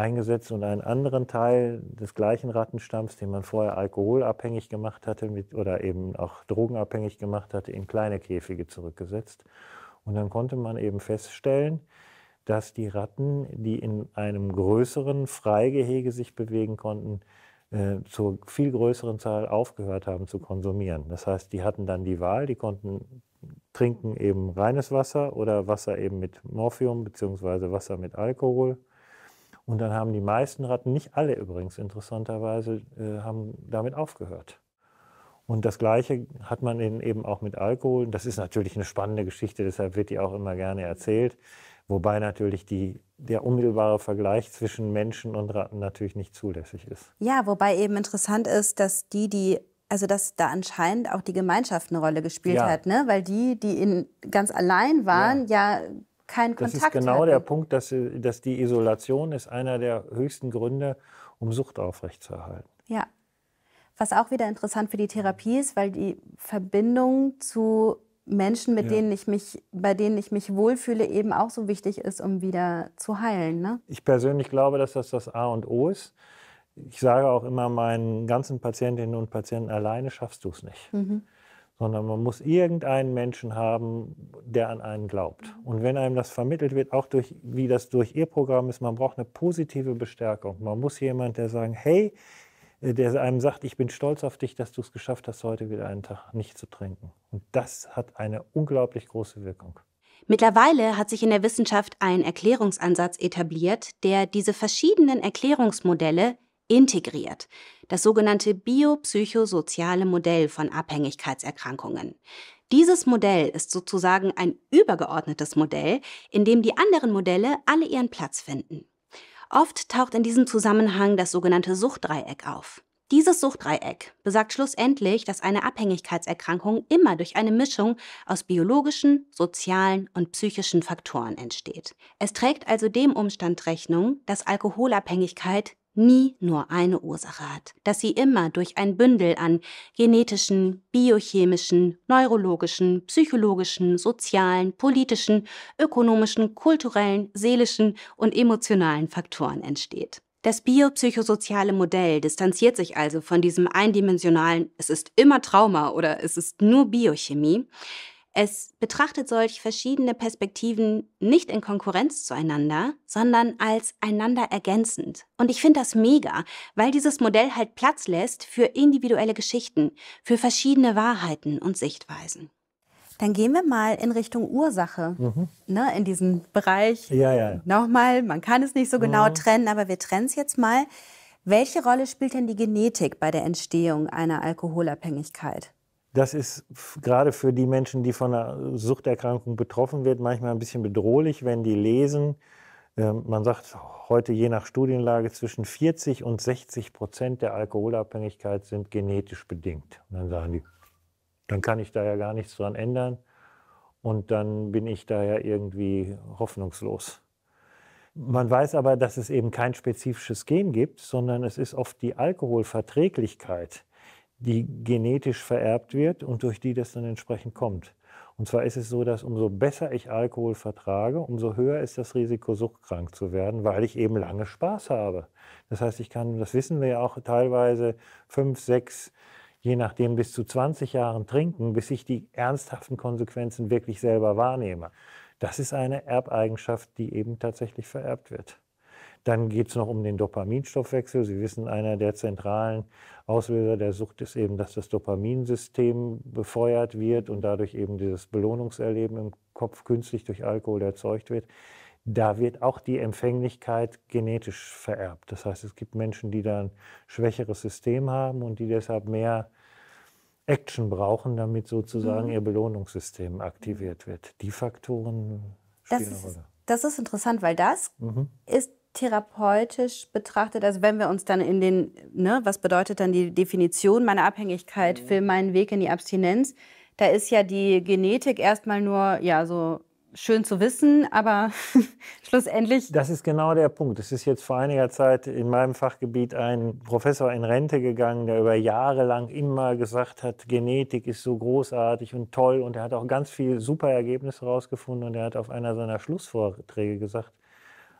eingesetzt und einen anderen Teil des gleichen Rattenstamms, den man vorher alkoholabhängig gemacht hatte mit, oder eben auch drogenabhängig gemacht hatte, in kleine Käfige zurückgesetzt. Und dann konnte man eben feststellen, dass die Ratten, die in einem größeren Freigehege sich bewegen konnten, äh, zur viel größeren Zahl aufgehört haben zu konsumieren. Das heißt, die hatten dann die Wahl, die konnten trinken eben reines Wasser oder Wasser eben mit Morphium beziehungsweise Wasser mit Alkohol und dann haben die meisten Ratten, nicht alle übrigens interessanterweise, äh, haben damit aufgehört. Und das Gleiche hat man eben auch mit Alkohol. Das ist natürlich eine spannende Geschichte, deshalb wird die auch immer gerne erzählt. Wobei natürlich die, der unmittelbare Vergleich zwischen Menschen und Ratten natürlich nicht zulässig ist. Ja, wobei eben interessant ist, dass die, die also dass da anscheinend auch die Gemeinschaft eine Rolle gespielt ja. hat, ne? weil die, die in, ganz allein waren, ja. ja keinen Kontakt Das ist genau hatten. der Punkt, dass, dass die Isolation ist einer der höchsten Gründe, um Sucht aufrechtzuerhalten. Ja. Was auch wieder interessant für die Therapie ist, weil die Verbindung zu Menschen, mit ja. denen ich mich, bei denen ich mich wohlfühle, eben auch so wichtig ist, um wieder zu heilen. Ne? Ich persönlich glaube, dass das das A und O ist. Ich sage auch immer meinen ganzen Patientinnen und Patienten, alleine schaffst du es nicht. Mhm sondern man muss irgendeinen Menschen haben, der an einen glaubt. Mhm. Und wenn einem das vermittelt wird, auch durch, wie das durch ihr Programm ist, man braucht eine positive Bestärkung. Man muss jemanden, der sagen, hey, äh, der einem sagt, ich bin stolz auf dich, dass du es geschafft hast, heute wieder einen Tag nicht zu trinken. Und das hat eine unglaublich große Wirkung. Mittlerweile hat sich in der Wissenschaft ein Erklärungsansatz etabliert, der diese verschiedenen Erklärungsmodelle integriert, das sogenannte biopsychosoziale Modell von Abhängigkeitserkrankungen. Dieses Modell ist sozusagen ein übergeordnetes Modell, in dem die anderen Modelle alle ihren Platz finden. Oft taucht in diesem Zusammenhang das sogenannte Suchtdreieck auf. Dieses Suchtdreieck besagt schlussendlich, dass eine Abhängigkeitserkrankung immer durch eine Mischung aus biologischen, sozialen und psychischen Faktoren entsteht. Es trägt also dem Umstand Rechnung, dass Alkoholabhängigkeit nie nur eine Ursache hat, dass sie immer durch ein Bündel an genetischen, biochemischen, neurologischen, psychologischen, sozialen, politischen, ökonomischen, kulturellen, seelischen und emotionalen Faktoren entsteht. Das biopsychosoziale Modell distanziert sich also von diesem eindimensionalen Es ist immer Trauma oder es ist nur Biochemie, es betrachtet solch verschiedene Perspektiven nicht in Konkurrenz zueinander, sondern als einander ergänzend. Und ich finde das mega, weil dieses Modell halt Platz lässt für individuelle Geschichten, für verschiedene Wahrheiten und Sichtweisen. Dann gehen wir mal in Richtung Ursache, mhm. ne, in diesen Bereich. Ja, ja, ja. Nochmal, man kann es nicht so genau mhm. trennen, aber wir trennen es jetzt mal. Welche Rolle spielt denn die Genetik bei der Entstehung einer Alkoholabhängigkeit? Das ist gerade für die Menschen, die von einer Suchterkrankung betroffen wird, manchmal ein bisschen bedrohlich, wenn die lesen. Ähm, man sagt heute je nach Studienlage zwischen 40 und 60 Prozent der Alkoholabhängigkeit sind genetisch bedingt. Und dann sagen die, dann kann ich da ja gar nichts dran ändern und dann bin ich da ja irgendwie hoffnungslos. Man weiß aber, dass es eben kein spezifisches Gen gibt, sondern es ist oft die Alkoholverträglichkeit, die genetisch vererbt wird und durch die das dann entsprechend kommt. Und zwar ist es so, dass umso besser ich Alkohol vertrage, umso höher ist das Risiko, suchtkrank zu werden, weil ich eben lange Spaß habe. Das heißt, ich kann, das wissen wir ja auch teilweise, fünf, sechs, je nachdem bis zu 20 Jahren trinken, bis ich die ernsthaften Konsequenzen wirklich selber wahrnehme. Das ist eine Erbeigenschaft, die eben tatsächlich vererbt wird. Dann geht es noch um den Dopaminstoffwechsel. Sie wissen, einer der zentralen Auslöser der Sucht ist eben, dass das Dopaminsystem befeuert wird und dadurch eben dieses Belohnungserleben im Kopf künstlich durch Alkohol erzeugt wird. Da wird auch die Empfänglichkeit genetisch vererbt. Das heißt, es gibt Menschen, die da ein schwächeres System haben und die deshalb mehr Action brauchen, damit sozusagen mhm. ihr Belohnungssystem aktiviert wird. Die Faktoren spielen das eine Rolle. Das ist interessant, weil das mhm. ist therapeutisch betrachtet, also wenn wir uns dann in den, ne, was bedeutet dann die Definition meiner Abhängigkeit mhm. für meinen Weg in die Abstinenz, da ist ja die Genetik erstmal nur, ja, so schön zu wissen, aber schlussendlich. Das ist genau der Punkt. Es ist jetzt vor einiger Zeit in meinem Fachgebiet ein Professor in Rente gegangen, der über Jahre lang immer gesagt hat, Genetik ist so großartig und toll und er hat auch ganz viele super Ergebnisse rausgefunden und er hat auf einer seiner Schlussvorträge gesagt,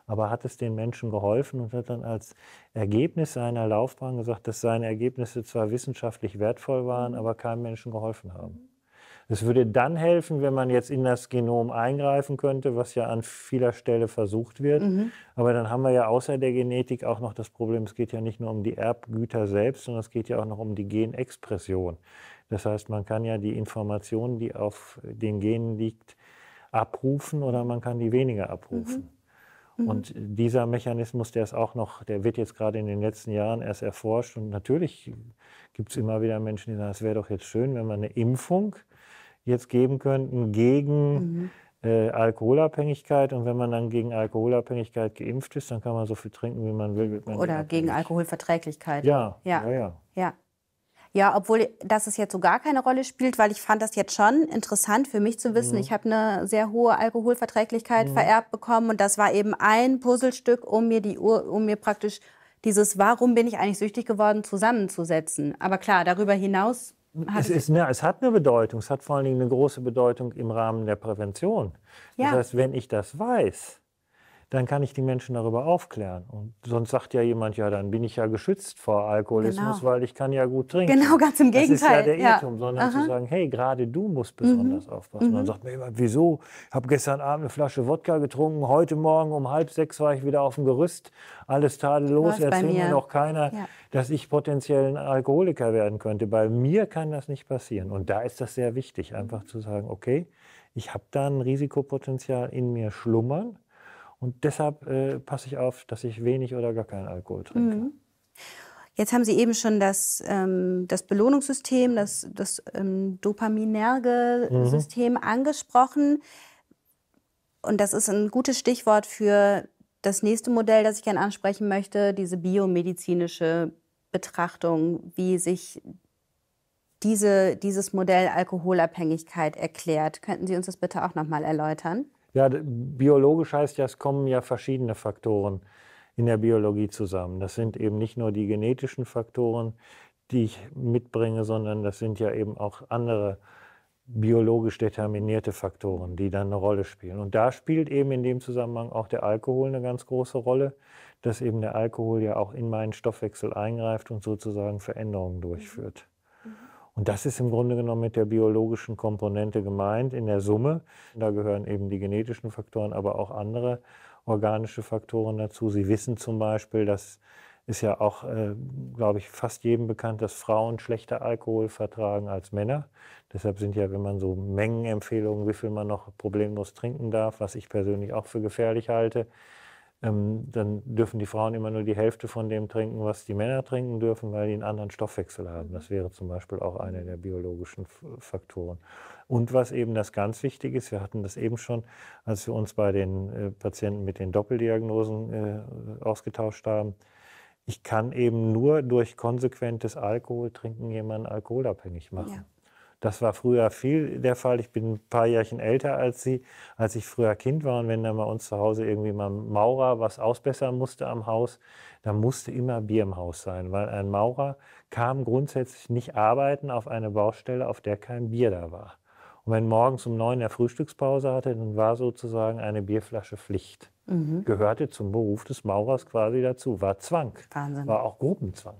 aber hat es den Menschen geholfen und hat dann als Ergebnis seiner Laufbahn gesagt, dass seine Ergebnisse zwar wissenschaftlich wertvoll waren, mhm. aber keinem Menschen geholfen haben. Es würde dann helfen, wenn man jetzt in das Genom eingreifen könnte, was ja an vieler Stelle versucht wird. Mhm. Aber dann haben wir ja außer der Genetik auch noch das Problem, es geht ja nicht nur um die Erbgüter selbst, sondern es geht ja auch noch um die Genexpression. Das heißt, man kann ja die Information, die auf den Genen liegt, abrufen oder man kann die weniger abrufen. Mhm. Mhm. Und dieser Mechanismus, der ist auch noch, der wird jetzt gerade in den letzten Jahren erst erforscht. Und natürlich gibt es immer wieder Menschen, die sagen, es wäre doch jetzt schön, wenn wir eine Impfung jetzt geben könnten gegen mhm. äh, Alkoholabhängigkeit. Und wenn man dann gegen Alkoholabhängigkeit geimpft ist, dann kann man so viel trinken, wie man will. Man Oder gegen Alkoholverträglichkeit. Ja, ja, ja. ja. ja. Ja, obwohl das es jetzt so gar keine Rolle spielt, weil ich fand das jetzt schon interessant für mich zu wissen. Mhm. Ich habe eine sehr hohe Alkoholverträglichkeit mhm. vererbt bekommen und das war eben ein Puzzlestück, um mir die Uhr, um mir praktisch dieses Warum bin ich eigentlich süchtig geworden zusammenzusetzen. Aber klar, darüber hinaus es, ist eine, es hat eine Bedeutung. Es hat vor allen Dingen eine große Bedeutung im Rahmen der Prävention. Ja. Das heißt, wenn ich das weiß, dann kann ich die Menschen darüber aufklären. Und sonst sagt ja jemand, ja, dann bin ich ja geschützt vor Alkoholismus, genau. weil ich kann ja gut trinken. Genau, ganz im Gegenteil. Das ist ja der Irrtum, ja. sondern Aha. zu sagen, hey, gerade du musst mhm. besonders mhm. aufpassen. Mhm. Dann sagt mir immer, wieso? Ich habe gestern Abend eine Flasche Wodka getrunken, heute Morgen um halb sechs war ich wieder auf dem Gerüst, alles tadellos, erzählt mir noch keiner, ja. dass ich potenziell ein Alkoholiker werden könnte. Bei mir kann das nicht passieren. Und da ist das sehr wichtig, einfach zu sagen, okay, ich habe da ein Risikopotenzial in mir schlummern. Und deshalb äh, passe ich auf, dass ich wenig oder gar keinen Alkohol trinke. Mhm. Jetzt haben Sie eben schon das, ähm, das Belohnungssystem, das, das ähm, dopaminerge mhm. angesprochen. Und das ist ein gutes Stichwort für das nächste Modell, das ich gerne ansprechen möchte, diese biomedizinische Betrachtung, wie sich diese, dieses Modell Alkoholabhängigkeit erklärt. Könnten Sie uns das bitte auch nochmal erläutern? Ja, biologisch heißt ja, es kommen ja verschiedene Faktoren in der Biologie zusammen. Das sind eben nicht nur die genetischen Faktoren, die ich mitbringe, sondern das sind ja eben auch andere biologisch determinierte Faktoren, die dann eine Rolle spielen. Und da spielt eben in dem Zusammenhang auch der Alkohol eine ganz große Rolle, dass eben der Alkohol ja auch in meinen Stoffwechsel eingreift und sozusagen Veränderungen durchführt. Und das ist im Grunde genommen mit der biologischen Komponente gemeint in der Summe. Da gehören eben die genetischen Faktoren, aber auch andere organische Faktoren dazu. Sie wissen zum Beispiel, das ist ja auch, äh, glaube ich, fast jedem bekannt, dass Frauen schlechter Alkohol vertragen als Männer. Deshalb sind ja, wenn man so Mengenempfehlungen, wie viel man noch problemlos trinken darf, was ich persönlich auch für gefährlich halte, ähm, dann dürfen die Frauen immer nur die Hälfte von dem trinken, was die Männer trinken dürfen, weil die einen anderen Stoffwechsel haben. Das wäre zum Beispiel auch einer der biologischen Faktoren. Und was eben das ganz Wichtige ist, wir hatten das eben schon, als wir uns bei den äh, Patienten mit den Doppeldiagnosen äh, ausgetauscht haben, ich kann eben nur durch konsequentes Alkoholtrinken jemanden alkoholabhängig machen. Ja. Das war früher viel der Fall. Ich bin ein paar Jährchen älter als sie, als ich früher Kind war. Und wenn dann bei uns zu Hause irgendwie mal ein Maurer was ausbessern musste am Haus, dann musste immer Bier im Haus sein, weil ein Maurer kam grundsätzlich nicht arbeiten auf eine Baustelle, auf der kein Bier da war. Und wenn morgens um neun der Frühstückspause hatte, dann war sozusagen eine Bierflasche Pflicht. Mhm. Gehörte zum Beruf des Maurers quasi dazu, war Zwang. Wahnsinn. War auch Gruppenzwang.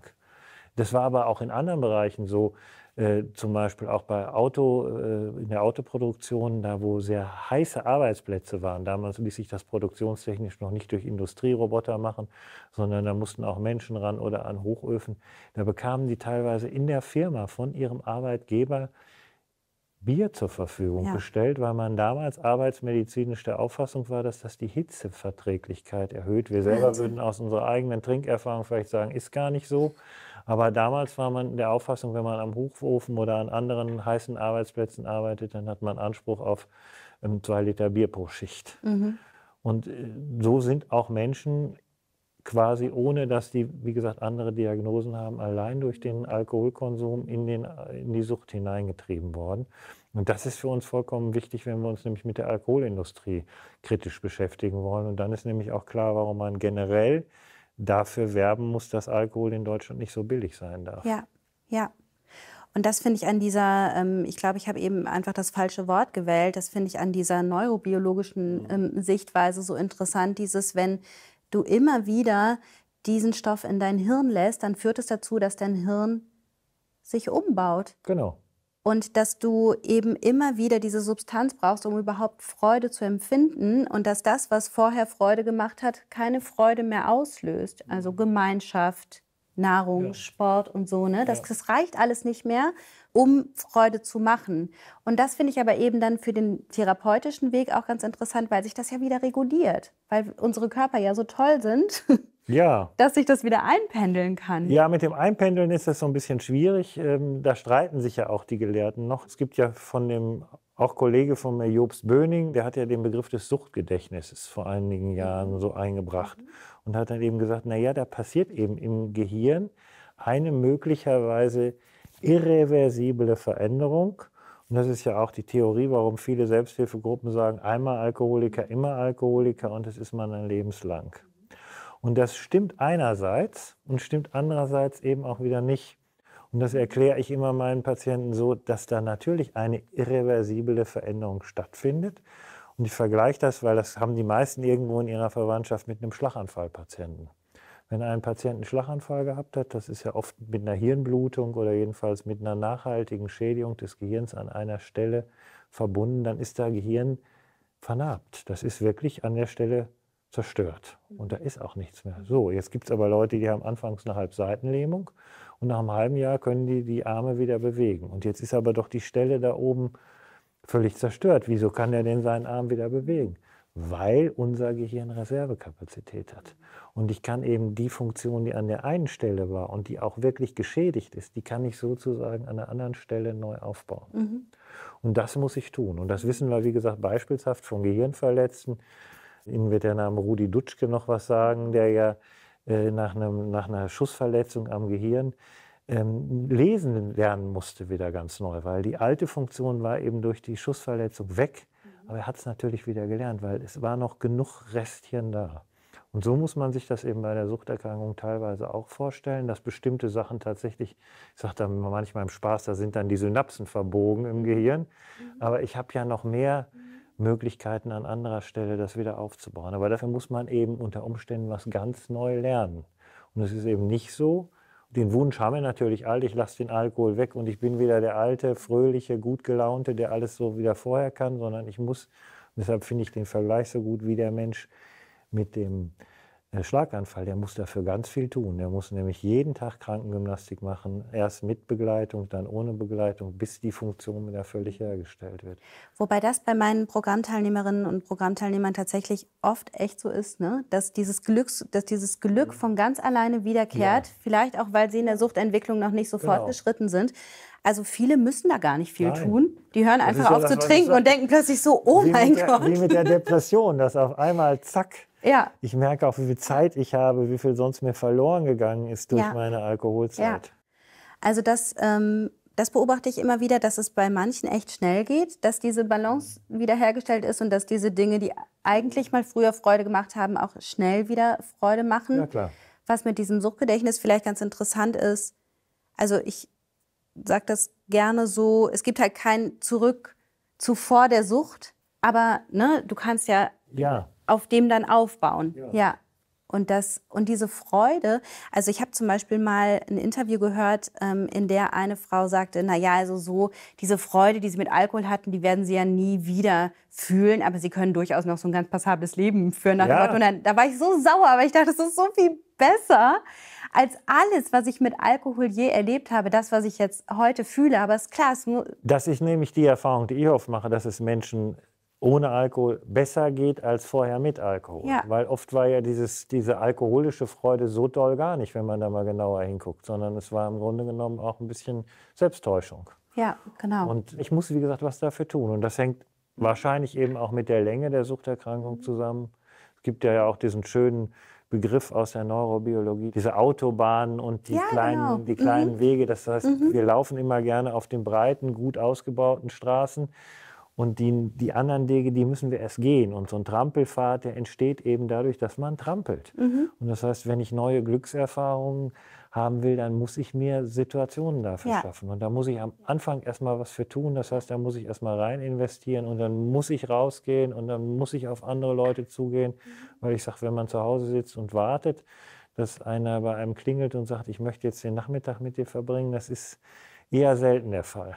Das war aber auch in anderen Bereichen so. Äh, zum Beispiel auch bei Auto, äh, in der Autoproduktion, da wo sehr heiße Arbeitsplätze waren. Damals ließ sich das produktionstechnisch noch nicht durch Industrieroboter machen, sondern da mussten auch Menschen ran oder an Hochöfen. Da bekamen die teilweise in der Firma von ihrem Arbeitgeber Bier zur Verfügung ja. gestellt, weil man damals arbeitsmedizinisch der Auffassung war, dass das die Hitzeverträglichkeit erhöht. Wir selber würden aus unserer eigenen Trinkerfahrung vielleicht sagen, ist gar nicht so. Aber damals war man der Auffassung, wenn man am Hochofen oder an anderen heißen Arbeitsplätzen arbeitet, dann hat man Anspruch auf ähm, zwei Liter Bier pro Schicht. Mhm. Und äh, so sind auch Menschen quasi ohne, dass die, wie gesagt, andere Diagnosen haben, allein durch den Alkoholkonsum in, den, in die Sucht hineingetrieben worden. Und das ist für uns vollkommen wichtig, wenn wir uns nämlich mit der Alkoholindustrie kritisch beschäftigen wollen. Und dann ist nämlich auch klar, warum man generell dafür werben muss, dass Alkohol in Deutschland nicht so billig sein darf. Ja, ja. Und das finde ich an dieser, ähm, ich glaube, ich habe eben einfach das falsche Wort gewählt, das finde ich an dieser neurobiologischen mhm. ähm, Sichtweise so interessant, dieses, wenn du immer wieder diesen Stoff in dein Hirn lässt, dann führt es dazu, dass dein Hirn sich umbaut. Genau und dass du eben immer wieder diese Substanz brauchst, um überhaupt Freude zu empfinden und dass das, was vorher Freude gemacht hat, keine Freude mehr auslöst. Mhm. Also Gemeinschaft, Nahrung, ja. Sport und so, ne? Das, ja. das reicht alles nicht mehr, um Freude zu machen. Und das finde ich aber eben dann für den therapeutischen Weg auch ganz interessant, weil sich das ja wieder reguliert, weil unsere Körper ja so toll sind ja. dass sich das wieder einpendeln kann. Ja, mit dem Einpendeln ist das so ein bisschen schwierig. Ähm, da streiten sich ja auch die Gelehrten noch. Es gibt ja von dem auch Kollege von mir, Jobst Böning, der hat ja den Begriff des Suchtgedächtnisses vor einigen Jahren so eingebracht und hat dann eben gesagt, naja, da passiert eben im Gehirn eine möglicherweise irreversible Veränderung. Und das ist ja auch die Theorie, warum viele Selbsthilfegruppen sagen, einmal Alkoholiker, immer Alkoholiker und das ist man dann lebenslang. Und das stimmt einerseits und stimmt andererseits eben auch wieder nicht. Und das erkläre ich immer meinen Patienten so, dass da natürlich eine irreversible Veränderung stattfindet. Und ich vergleiche das, weil das haben die meisten irgendwo in ihrer Verwandtschaft mit einem Schlaganfallpatienten. Wenn ein Patient einen Schlaganfall gehabt hat, das ist ja oft mit einer Hirnblutung oder jedenfalls mit einer nachhaltigen Schädigung des Gehirns an einer Stelle verbunden, dann ist da Gehirn vernarbt. Das ist wirklich an der Stelle zerstört. Und da ist auch nichts mehr. So, jetzt gibt es aber Leute, die haben anfangs eine Halbseitenlähmung und nach einem halben Jahr können die die Arme wieder bewegen. Und jetzt ist aber doch die Stelle da oben völlig zerstört. Wieso kann er denn seinen Arm wieder bewegen? Weil unser Gehirn Reservekapazität hat. Und ich kann eben die Funktion, die an der einen Stelle war und die auch wirklich geschädigt ist, die kann ich sozusagen an der anderen Stelle neu aufbauen. Mhm. Und das muss ich tun. Und das wissen wir, wie gesagt, beispielshaft von Gehirnverletzten Ihnen wird der Name Rudi Dutschke noch was sagen, der ja äh, nach, einem, nach einer Schussverletzung am Gehirn ähm, lesen lernen musste, wieder ganz neu, weil die alte Funktion war eben durch die Schussverletzung weg. Mhm. Aber er hat es natürlich wieder gelernt, weil es war noch genug Restchen da. Und so muss man sich das eben bei der Suchterkrankung teilweise auch vorstellen, dass bestimmte Sachen tatsächlich, ich sage da manchmal im Spaß, da sind dann die Synapsen verbogen im Gehirn, mhm. aber ich habe ja noch mehr mhm. Möglichkeiten an anderer Stelle das wieder aufzubauen. Aber dafür muss man eben unter Umständen was ganz neu lernen. Und es ist eben nicht so, den Wunsch haben wir natürlich alle, ich lasse den Alkohol weg und ich bin wieder der alte, fröhliche, gut gelaunte, der alles so wieder vorher kann, sondern ich muss, deshalb finde ich den Vergleich so gut, wie der Mensch mit dem äh, Schlaganfall, der muss dafür ganz viel tun. Der muss nämlich jeden Tag Krankengymnastik machen, erst mit Begleitung, dann ohne Begleitung, bis die Funktion wieder völlig hergestellt wird. Wobei das bei meinen Programmteilnehmerinnen und Programmteilnehmern tatsächlich oft echt so ist, ne? dass, dieses Glücks, dass dieses Glück von ganz alleine wiederkehrt, ja. vielleicht auch, weil sie in der Suchtentwicklung noch nicht so genau. fortgeschritten sind. Also viele müssen da gar nicht viel Nein. tun. Die hören einfach auf zu trinken und denken plötzlich so, oh wie mein der, Gott. Wie mit der Depression, dass auf einmal zack, ja. Ich merke auch, wie viel Zeit ich habe, wie viel sonst mir verloren gegangen ist durch ja. meine Alkoholzeit. Ja. Also das, ähm, das beobachte ich immer wieder, dass es bei manchen echt schnell geht, dass diese Balance wiederhergestellt ist und dass diese Dinge, die eigentlich mal früher Freude gemacht haben, auch schnell wieder Freude machen. Ja, klar. Was mit diesem Suchtgedächtnis vielleicht ganz interessant ist, also ich sage das gerne so, es gibt halt kein Zurück zuvor der Sucht, aber ne, du kannst ja, ja auf dem dann aufbauen. Ja. ja. Und, das, und diese Freude, also ich habe zum Beispiel mal ein Interview gehört, ähm, in der eine Frau sagte, naja, also so diese Freude, die sie mit Alkohol hatten, die werden sie ja nie wieder fühlen, aber sie können durchaus noch so ein ganz passables Leben führen. Nach ja. Und dann, da war ich so sauer, aber ich dachte, das ist so viel besser als alles, was ich mit Alkohol je erlebt habe, das, was ich jetzt heute fühle. Aber es ist klar, es nur... Das ist nämlich die Erfahrung, die ich oft mache, dass es Menschen ohne Alkohol besser geht als vorher mit Alkohol. Ja. Weil oft war ja dieses, diese alkoholische Freude so toll gar nicht, wenn man da mal genauer hinguckt, sondern es war im Grunde genommen auch ein bisschen Selbsttäuschung. Ja, genau. Und ich muss, wie gesagt, was dafür tun. Und das hängt wahrscheinlich eben auch mit der Länge der Suchterkrankung mhm. zusammen. Es gibt ja auch diesen schönen Begriff aus der Neurobiologie, diese Autobahnen und die ja, kleinen, genau. die kleinen mhm. Wege. Das heißt, mhm. wir laufen immer gerne auf den breiten, gut ausgebauten Straßen. Und die, die anderen Wege, die müssen wir erst gehen. Und so ein Trampelfahrt, der entsteht eben dadurch, dass man trampelt. Mhm. Und das heißt, wenn ich neue Glückserfahrungen haben will, dann muss ich mir Situationen dafür ja. schaffen. Und da muss ich am Anfang erstmal was für tun. Das heißt, da muss ich erstmal rein investieren und dann muss ich rausgehen und dann muss ich auf andere Leute zugehen. Weil ich sage, wenn man zu Hause sitzt und wartet, dass einer bei einem klingelt und sagt, ich möchte jetzt den Nachmittag mit dir verbringen, das ist eher selten der Fall.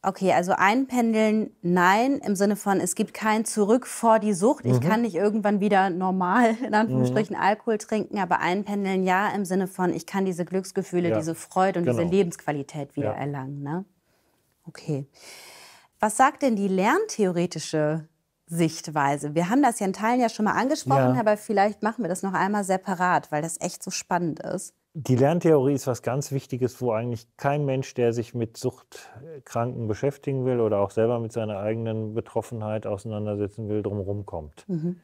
Okay, also einpendeln, nein, im Sinne von, es gibt kein Zurück vor die Sucht. Mhm. Ich kann nicht irgendwann wieder normal, in Anführungsstrichen, mhm. Alkohol trinken, aber einpendeln, ja, im Sinne von, ich kann diese Glücksgefühle, ja. diese Freude und genau. diese Lebensqualität wieder ja. erlangen. Ne? Okay. Was sagt denn die lerntheoretische Sichtweise? Wir haben das ja in Teilen ja schon mal angesprochen, ja. aber vielleicht machen wir das noch einmal separat, weil das echt so spannend ist die Lerntheorie ist was ganz Wichtiges, wo eigentlich kein Mensch, der sich mit Suchtkranken beschäftigen will oder auch selber mit seiner eigenen Betroffenheit auseinandersetzen will, drumherum kommt. Mhm.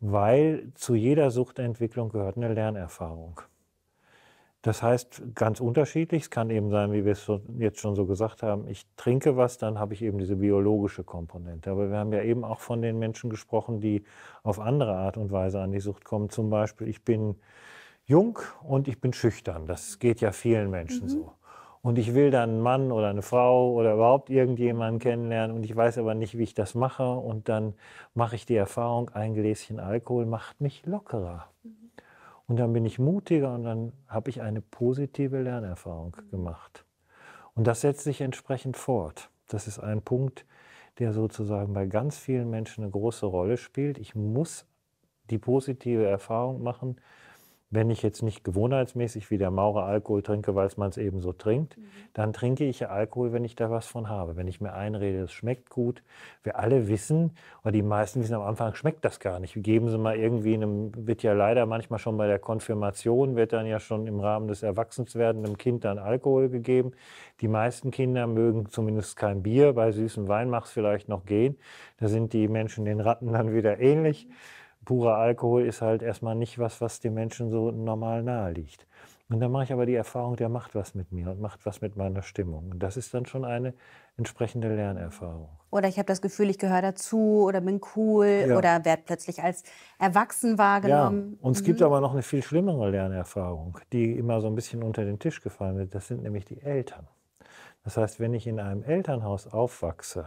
Weil zu jeder Suchtentwicklung gehört eine Lernerfahrung. Das heißt, ganz unterschiedlich. Es kann eben sein, wie wir es jetzt schon so gesagt haben, ich trinke was, dann habe ich eben diese biologische Komponente. Aber wir haben ja eben auch von den Menschen gesprochen, die auf andere Art und Weise an die Sucht kommen. Zum Beispiel, ich bin jung und ich bin schüchtern. Das geht ja vielen Menschen mhm. so. Und ich will dann einen Mann oder eine Frau oder überhaupt irgendjemanden kennenlernen und ich weiß aber nicht, wie ich das mache. Und dann mache ich die Erfahrung, ein Gläschen Alkohol macht mich lockerer. Mhm. Und dann bin ich mutiger und dann habe ich eine positive Lernerfahrung mhm. gemacht. Und das setzt sich entsprechend fort. Das ist ein Punkt, der sozusagen bei ganz vielen Menschen eine große Rolle spielt. Ich muss die positive Erfahrung machen, wenn ich jetzt nicht gewohnheitsmäßig wie der Maurer Alkohol trinke, weil man es eben so trinkt, mhm. dann trinke ich Alkohol, wenn ich da was von habe. Wenn ich mir einrede, es schmeckt gut. Wir alle wissen, oder die meisten wissen am Anfang, schmeckt das gar nicht. Geben Sie mal irgendwie einem, wird ja leider manchmal schon bei der Konfirmation, wird dann ja schon im Rahmen des Erwachsenswerden einem Kind dann Alkohol gegeben. Die meisten Kinder mögen zumindest kein Bier. Bei süßem Wein mag es vielleicht noch gehen. Da sind die Menschen den Ratten dann wieder ähnlich. Mhm purer Alkohol ist halt erstmal nicht was, was dem Menschen so normal nahe liegt. Und dann mache ich aber die Erfahrung, der macht was mit mir und macht was mit meiner Stimmung. Und das ist dann schon eine entsprechende Lernerfahrung. Oder ich habe das Gefühl, ich gehöre dazu oder bin cool ja. oder werde plötzlich als erwachsen wahrgenommen. Ja. Und es mhm. gibt aber noch eine viel schlimmere Lernerfahrung, die immer so ein bisschen unter den Tisch gefallen wird. Das sind nämlich die Eltern. Das heißt, wenn ich in einem Elternhaus aufwachse,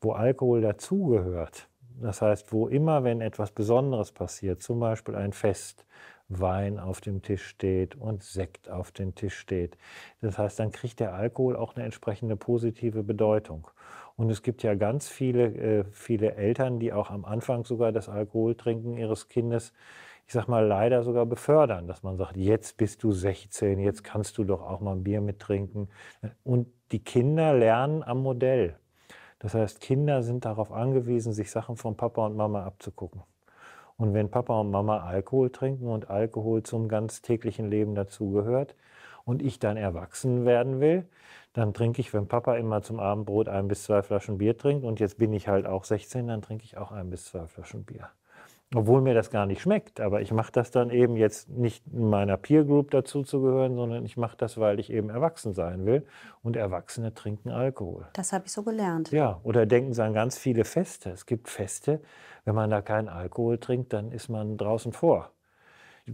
wo Alkohol dazugehört, das heißt, wo immer, wenn etwas Besonderes passiert, zum Beispiel ein Fest, Wein auf dem Tisch steht und Sekt auf dem Tisch steht. Das heißt, dann kriegt der Alkohol auch eine entsprechende positive Bedeutung. Und es gibt ja ganz viele, äh, viele Eltern, die auch am Anfang sogar das Alkoholtrinken ihres Kindes, ich sag mal, leider sogar befördern, dass man sagt, jetzt bist du 16, jetzt kannst du doch auch mal ein Bier mittrinken. Und die Kinder lernen am Modell. Das heißt, Kinder sind darauf angewiesen, sich Sachen von Papa und Mama abzugucken. Und wenn Papa und Mama Alkohol trinken und Alkohol zum ganz täglichen Leben dazugehört und ich dann erwachsen werden will, dann trinke ich, wenn Papa immer zum Abendbrot ein bis zwei Flaschen Bier trinkt und jetzt bin ich halt auch 16, dann trinke ich auch ein bis zwei Flaschen Bier obwohl mir das gar nicht schmeckt. Aber ich mache das dann eben jetzt nicht meiner Peer Group dazu zu gehören, sondern ich mache das, weil ich eben erwachsen sein will. Und Erwachsene trinken Alkohol. Das habe ich so gelernt. Ja, oder denken Sie an ganz viele Feste. Es gibt Feste, wenn man da keinen Alkohol trinkt, dann ist man draußen vor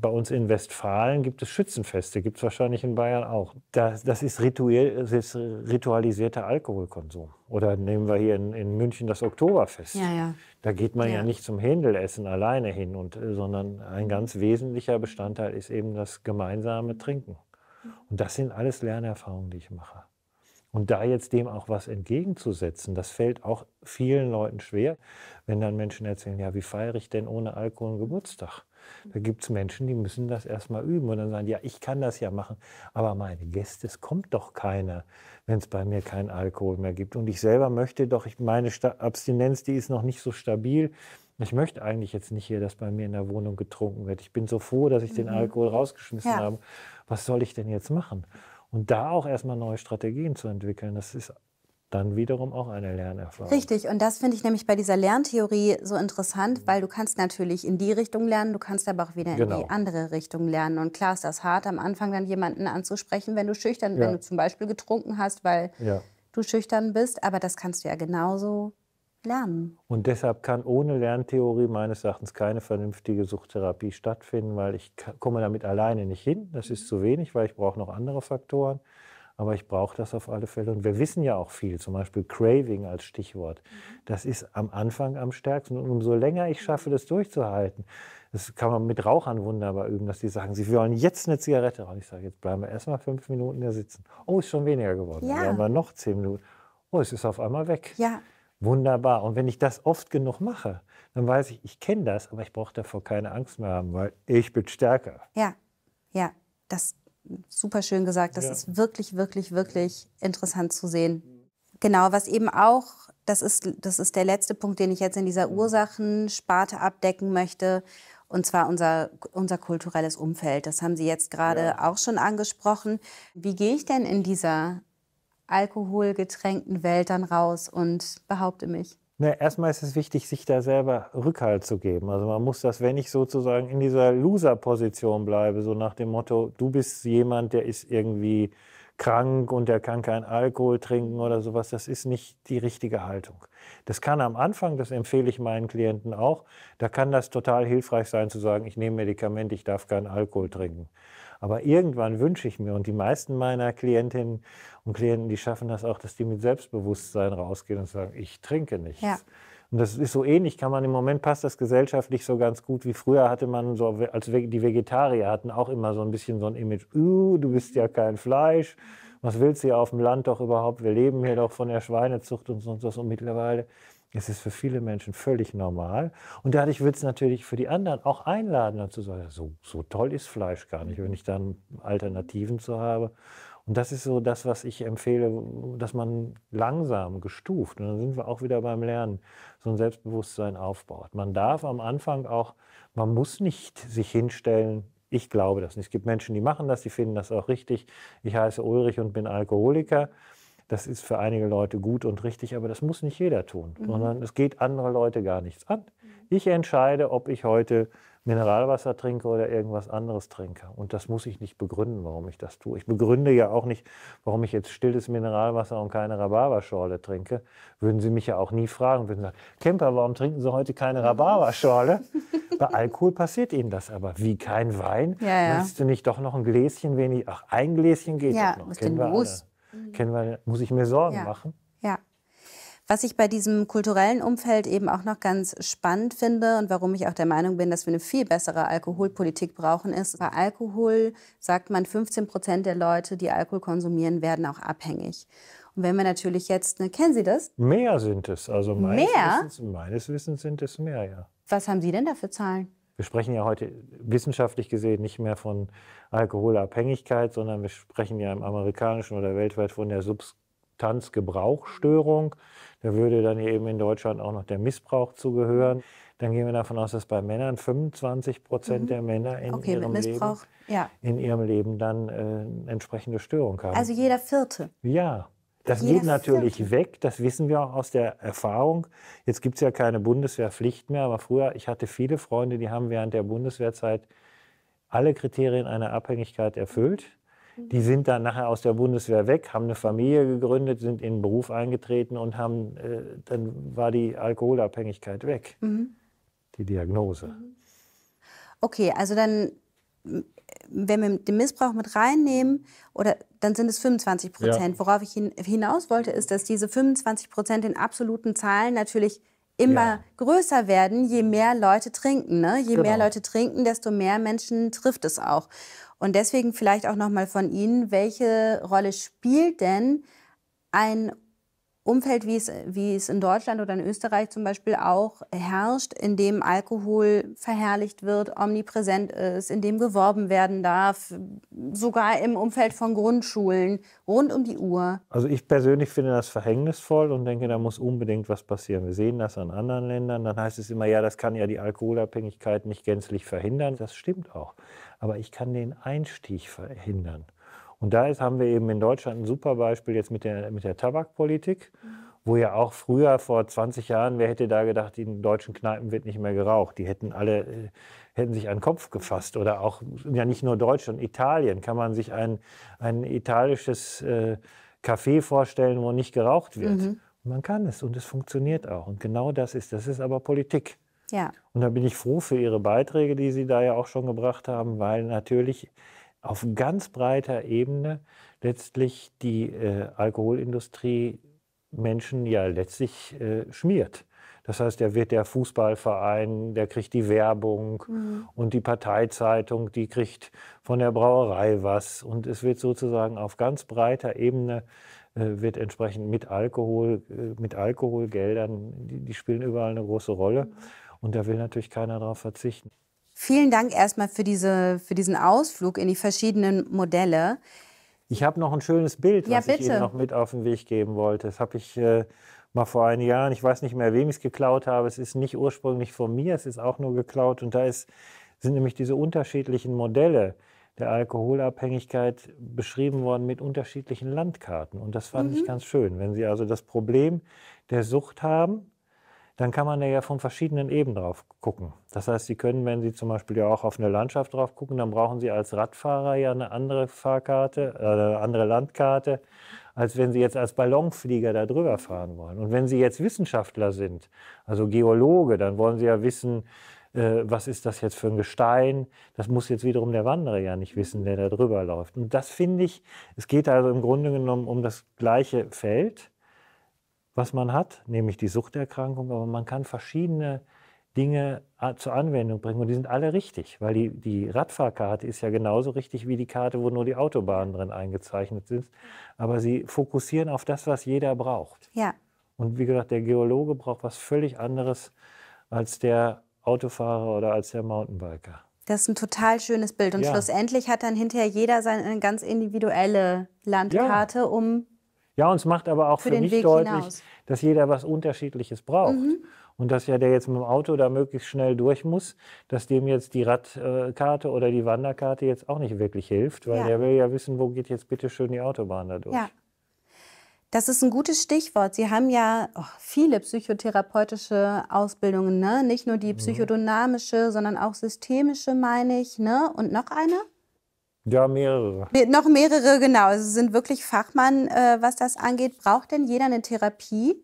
bei uns in Westfalen gibt es Schützenfeste, gibt es wahrscheinlich in Bayern auch. Das, das, ist rituell, das, ist ritualisierter Alkoholkonsum. Oder nehmen wir hier in, in München das Oktoberfest. Ja, ja. Da geht man ja. ja nicht zum Händelessen alleine hin, und, äh, sondern ein ganz wesentlicher Bestandteil ist eben das gemeinsame Trinken. Und das sind alles Lernerfahrungen, die ich mache. Und da jetzt dem auch was entgegenzusetzen, das fällt auch vielen Leuten schwer, wenn dann Menschen erzählen, ja, wie feiere ich denn ohne Alkohol einen Geburtstag? Da gibt es Menschen, die müssen das erstmal üben und dann sagen, ja, ich kann das ja machen, aber meine Gäste, es kommt doch keiner, wenn es bei mir keinen Alkohol mehr gibt. Und ich selber möchte doch, meine Abstinenz, die ist noch nicht so stabil. Ich möchte eigentlich jetzt nicht hier, dass bei mir in der Wohnung getrunken wird. Ich bin so froh, dass ich den mhm. Alkohol rausgeschmissen ja. habe. Was soll ich denn jetzt machen? Und da auch erstmal neue Strategien zu entwickeln, das ist dann wiederum auch eine Lernerfahrung. Richtig, und das finde ich nämlich bei dieser Lerntheorie so interessant, mhm. weil du kannst natürlich in die Richtung lernen, du kannst aber auch wieder genau. in die genau. andere Richtung lernen. Und klar ist das hart, am Anfang dann jemanden anzusprechen, wenn du schüchtern, ja. wenn du zum Beispiel getrunken hast, weil ja. du schüchtern bist, aber das kannst du ja genauso lernen. Und deshalb kann ohne Lerntheorie meines Erachtens keine vernünftige Suchttherapie stattfinden, weil ich komme damit alleine nicht hin. Das ist mhm. zu wenig, weil ich brauche noch andere Faktoren aber ich brauche das auf alle Fälle. Und wir wissen ja auch viel, zum Beispiel Craving als Stichwort. Mhm. Das ist am Anfang am stärksten. Und umso länger ich schaffe, das durchzuhalten, das kann man mit Rauchern wunderbar üben, dass die sagen, sie wollen jetzt eine Zigarette. Und ich sage, jetzt bleiben wir erstmal fünf Minuten da sitzen. Oh, ist schon weniger geworden. Ja. Dann haben wir noch zehn Minuten. Oh, es ist auf einmal weg. Ja. Wunderbar. Und wenn ich das oft genug mache, dann weiß ich, ich kenne das, aber ich brauche davor keine Angst mehr haben, weil ich bin stärker. Ja, ja, das super schön gesagt. Das ja. ist wirklich, wirklich, wirklich interessant zu sehen. Genau, was eben auch, das ist, das ist der letzte Punkt, den ich jetzt in dieser Ursachen-Sparte abdecken möchte. Und zwar unser, unser kulturelles Umfeld. Das haben Sie jetzt gerade ja. auch schon angesprochen. Wie gehe ich denn in dieser alkoholgetränkten Welt dann raus und behaupte mich? Na, erstmal ist es wichtig, sich da selber Rückhalt zu geben. Also man muss das, wenn ich sozusagen in dieser Loser-Position bleibe, so nach dem Motto, du bist jemand, der ist irgendwie krank und der kann keinen Alkohol trinken oder sowas, das ist nicht die richtige Haltung. Das kann am Anfang, das empfehle ich meinen Klienten auch, da kann das total hilfreich sein zu sagen, ich nehme Medikamente, ich darf keinen Alkohol trinken. Aber irgendwann wünsche ich mir, und die meisten meiner Klientinnen und Klienten, die schaffen das auch, dass die mit Selbstbewusstsein rausgehen und sagen, ich trinke nichts. Ja. Und das ist so ähnlich, kann man im Moment passt das gesellschaftlich so ganz gut, wie früher hatte man so, als die Vegetarier hatten auch immer so ein bisschen so ein Image, uh, du bist ja kein Fleisch, was willst du hier auf dem Land doch überhaupt, wir leben hier doch von der Schweinezucht und sonst was. Und mittlerweile es ist für viele Menschen völlig normal. Und dadurch wird es natürlich für die anderen auch einladen, und zu sagen, so, so toll ist Fleisch gar nicht, wenn ich dann Alternativen zu habe. Und das ist so das, was ich empfehle, dass man langsam gestuft, und dann sind wir auch wieder beim Lernen, so ein Selbstbewusstsein aufbaut. Man darf am Anfang auch, man muss nicht sich hinstellen, ich glaube das nicht. Es gibt Menschen, die machen das, die finden das auch richtig. Ich heiße Ulrich und bin Alkoholiker. Das ist für einige Leute gut und richtig, aber das muss nicht jeder tun, mhm. sondern es geht andere Leute gar nichts an. Mhm. Ich entscheide, ob ich heute Mineralwasser trinke oder irgendwas anderes trinke. Und das muss ich nicht begründen, warum ich das tue. Ich begründe ja auch nicht, warum ich jetzt stilles Mineralwasser und keine Rhabarberschorle trinke. Würden Sie mich ja auch nie fragen, würden sagen, Kemper, warum trinken Sie heute keine Rhabarberschorle? Bei Alkohol passiert Ihnen das aber. Wie kein Wein? Ja, ja. Willst du nicht doch noch ein Gläschen wenig? Ach, ein Gläschen geht ja, noch. Ja, was denn los? Mhm. kennen, weil muss ich mir Sorgen ja. machen. Ja. Was ich bei diesem kulturellen Umfeld eben auch noch ganz spannend finde und warum ich auch der Meinung bin, dass wir eine viel bessere Alkoholpolitik brauchen, ist, bei Alkohol sagt man, 15 Prozent der Leute, die Alkohol konsumieren, werden auch abhängig. Und wenn wir natürlich jetzt, ne, kennen Sie das? Mehr sind es. Also meines, mehr? Wissens, meines Wissens sind es mehr, ja. Was haben Sie denn da für Zahlen? Wir sprechen ja heute wissenschaftlich gesehen nicht mehr von Alkoholabhängigkeit, sondern wir sprechen ja im amerikanischen oder weltweit von der Substanzgebrauchsstörung. Da würde dann eben in Deutschland auch noch der Missbrauch zugehören. Dann gehen wir davon aus, dass bei Männern 25 Prozent mhm. der Männer in, okay, ihrem Leben, ja. in ihrem Leben dann äh, entsprechende Störung haben. Also jeder Vierte. Ja. Das geht natürlich weg, das wissen wir auch aus der Erfahrung. Jetzt gibt es ja keine Bundeswehrpflicht mehr, aber früher, ich hatte viele Freunde, die haben während der Bundeswehrzeit alle Kriterien einer Abhängigkeit erfüllt. Mhm. Die sind dann nachher aus der Bundeswehr weg, haben eine Familie gegründet, sind in den Beruf eingetreten und haben, äh, dann war die Alkoholabhängigkeit weg, mhm. die Diagnose. Mhm. Okay, also dann wenn wir den Missbrauch mit reinnehmen, oder dann sind es 25 Prozent. Ja. Worauf ich hin, hinaus wollte, ist, dass diese 25 Prozent in absoluten Zahlen natürlich immer ja. größer werden, je mehr Leute trinken. Ne? Je genau. mehr Leute trinken, desto mehr Menschen trifft es auch. Und deswegen vielleicht auch nochmal von Ihnen, welche Rolle spielt denn ein Umfeld, wie es, wie es in Deutschland oder in Österreich zum Beispiel auch herrscht, in dem Alkohol verherrlicht wird, omnipräsent ist, in dem geworben werden darf, sogar im Umfeld von Grundschulen, rund um die Uhr. Also ich persönlich finde das verhängnisvoll und denke, da muss unbedingt was passieren. Wir sehen das an anderen Ländern, dann heißt es immer, ja, das kann ja die Alkoholabhängigkeit nicht gänzlich verhindern. Das stimmt auch. Aber ich kann den Einstieg verhindern. Und da ist, haben wir eben in Deutschland ein super Beispiel jetzt mit der, mit der Tabakpolitik, wo ja auch früher vor 20 Jahren, wer hätte da gedacht, in deutschen Kneipen wird nicht mehr geraucht. Die hätten alle, äh, hätten sich einen Kopf gefasst. Oder auch, ja nicht nur Deutschland, Italien. Kann man sich ein, ein italisches äh, Café vorstellen, wo nicht geraucht wird? Mhm. Man kann es und es funktioniert auch. Und genau das ist, das ist aber Politik. Ja. Und da bin ich froh für Ihre Beiträge, die Sie da ja auch schon gebracht haben, weil natürlich auf ganz breiter Ebene letztlich die äh, Alkoholindustrie Menschen ja letztlich äh, schmiert. Das heißt, der wird der Fußballverein, der kriegt die Werbung mhm. und die Parteizeitung, die kriegt von der Brauerei was. Und es wird sozusagen auf ganz breiter Ebene äh, wird entsprechend mit Alkohol, äh, mit Alkoholgeldern, die, die, spielen überall eine große Rolle. Mhm. Und da will natürlich keiner darauf verzichten. Vielen Dank erstmal für, diese, für diesen Ausflug in die verschiedenen Modelle. Ich habe noch ein schönes Bild, ja, was bitte. ich Ihnen noch mit auf den Weg geben wollte. Das habe ich äh, mal vor einigen Jahren, ich weiß nicht mehr, wem ich es geklaut habe. Es ist nicht ursprünglich von mir, es ist auch nur geklaut. Und da ist, sind nämlich diese unterschiedlichen Modelle der Alkoholabhängigkeit beschrieben worden mit unterschiedlichen Landkarten. Und das fand mhm. ich ganz schön. Wenn Sie also das Problem der Sucht haben, dann kann man da ja von verschiedenen Ebenen drauf gucken. Das heißt, Sie können, wenn Sie zum Beispiel ja auch auf eine Landschaft drauf gucken, dann brauchen Sie als Radfahrer ja eine andere Fahrkarte, äh, eine andere Landkarte, als wenn Sie jetzt als Ballonflieger da drüber fahren wollen. Und wenn Sie jetzt Wissenschaftler sind, also Geologe, dann wollen Sie ja wissen, äh, was ist das jetzt für ein Gestein? Das muss jetzt wiederum der Wanderer ja nicht wissen, der da drüber läuft. Und das finde ich, es geht also im Grunde genommen um das gleiche Feld was man hat, nämlich die Suchterkrankung, aber man kann verschiedene Dinge äh, zur Anwendung bringen und die sind alle richtig, weil die, die Radfahrkarte ist ja genauso richtig wie die Karte, wo nur die Autobahnen drin eingezeichnet sind, aber sie fokussieren auf das, was jeder braucht. Ja. Und wie gesagt, der Geologe braucht was völlig anderes als der Autofahrer oder als der Mountainbiker. Das ist ein total schönes Bild. Und ja. schlussendlich hat dann hinterher jeder seine ganz individuelle Landkarte, ja. um ja, und es macht aber auch für, für mich Weg deutlich, hinaus. dass jeder was Unterschiedliches braucht. Mhm. Und dass ja der jetzt mit dem Auto da möglichst schnell durch muss, dass dem jetzt die Radkarte oder die Wanderkarte jetzt auch nicht wirklich hilft, weil ja. der will ja wissen, wo geht jetzt bitte schön die Autobahn da durch. Ja. Das ist ein gutes Stichwort. Sie haben ja oh, viele psychotherapeutische Ausbildungen, ne? nicht nur die mhm. psychodynamische, sondern auch systemische, meine ich. Ne? Und noch eine? Ja, mehrere. Noch mehrere, genau. Sie also sind wirklich Fachmann, äh, was das angeht. Braucht denn jeder eine Therapie?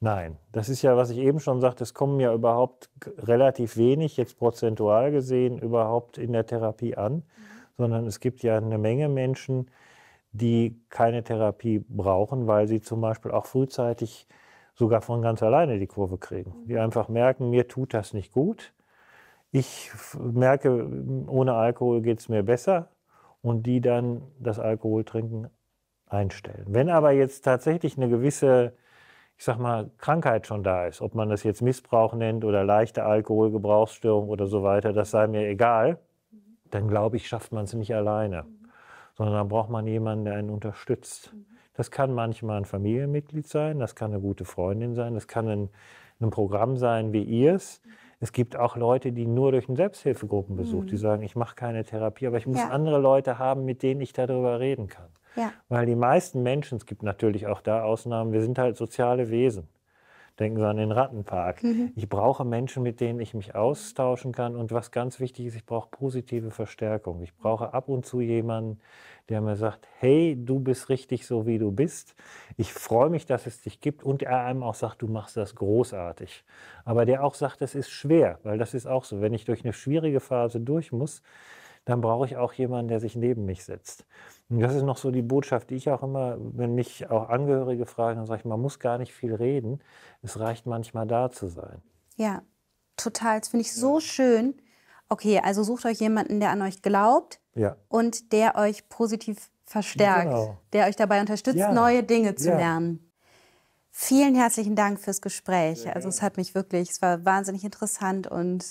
Nein, das ist ja, was ich eben schon sagte, es kommen ja überhaupt relativ wenig, jetzt prozentual gesehen, überhaupt in der Therapie an, mhm. sondern es gibt ja eine Menge Menschen, die keine Therapie brauchen, weil sie zum Beispiel auch frühzeitig sogar von ganz alleine die Kurve kriegen. Mhm. Die einfach merken, mir tut das nicht gut. Ich merke, ohne Alkohol geht es mir besser und die dann das Alkoholtrinken einstellen. Wenn aber jetzt tatsächlich eine gewisse, ich sag mal, Krankheit schon da ist, ob man das jetzt Missbrauch nennt oder leichte Alkoholgebrauchsstörung oder so weiter, das sei mir egal, dann glaube ich, schafft man es nicht alleine, sondern dann braucht man jemanden, der einen unterstützt. Das kann manchmal ein Familienmitglied sein, das kann eine gute Freundin sein, das kann ein, ein Programm sein wie ihrs. Mhm es gibt auch Leute, die nur durch einen Selbsthilfegruppenbesuch, mhm. die sagen, ich mache keine Therapie, aber ich muss ja. andere Leute haben, mit denen ich darüber reden kann. Ja. Weil die meisten Menschen, es gibt natürlich auch da Ausnahmen, wir sind halt soziale Wesen. Denken Sie an den Rattenpark. Mhm. Ich brauche Menschen, mit denen ich mich austauschen kann. Und was ganz wichtig ist, ich brauche positive Verstärkung. Ich brauche ab und zu jemanden, der mir sagt, hey, du bist richtig so, wie du bist. Ich freue mich, dass es dich gibt. Und er einem auch sagt, du machst das großartig. Aber der auch sagt, das ist schwer, weil das ist auch so. Wenn ich durch eine schwierige Phase durch muss, dann brauche ich auch jemanden, der sich neben mich setzt. Und das ist noch so die Botschaft, die ich auch immer, wenn mich auch Angehörige fragen, dann sage ich, man muss gar nicht viel reden. Es reicht manchmal da zu sein. Ja, total. Das finde ich so schön. Okay, also sucht euch jemanden, der an euch glaubt ja. und der euch positiv verstärkt, genau. der euch dabei unterstützt, ja. neue Dinge zu ja. lernen. Vielen herzlichen Dank fürs Gespräch. Also es hat mich wirklich, es war wahnsinnig interessant und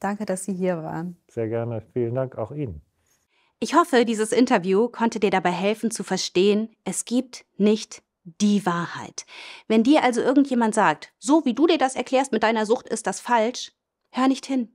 Danke, dass Sie hier waren. Sehr gerne. Vielen Dank auch Ihnen. Ich hoffe, dieses Interview konnte dir dabei helfen zu verstehen, es gibt nicht die Wahrheit. Wenn dir also irgendjemand sagt, so wie du dir das erklärst mit deiner Sucht ist das falsch, hör nicht hin.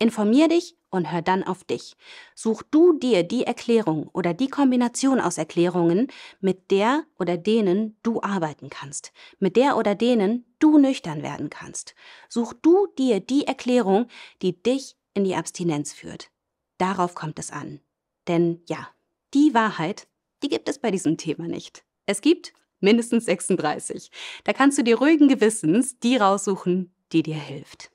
Informier dich und hör dann auf dich. Such du dir die Erklärung oder die Kombination aus Erklärungen, mit der oder denen du arbeiten kannst, mit der oder denen du nüchtern werden kannst. Such du dir die Erklärung, die dich in die Abstinenz führt. Darauf kommt es an. Denn ja, die Wahrheit, die gibt es bei diesem Thema nicht. Es gibt mindestens 36. Da kannst du dir ruhigen Gewissens die raussuchen, die dir hilft.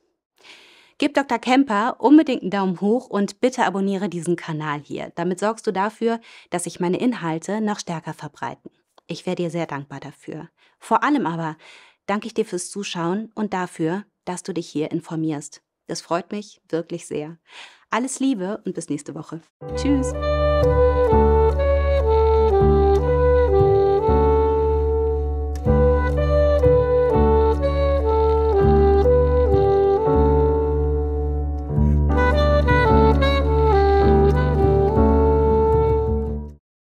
Gib Dr. Kemper unbedingt einen Daumen hoch und bitte abonniere diesen Kanal hier. Damit sorgst du dafür, dass sich meine Inhalte noch stärker verbreiten. Ich wäre dir sehr dankbar dafür. Vor allem aber danke ich dir fürs Zuschauen und dafür, dass du dich hier informierst. Das freut mich wirklich sehr. Alles Liebe und bis nächste Woche. Tschüss.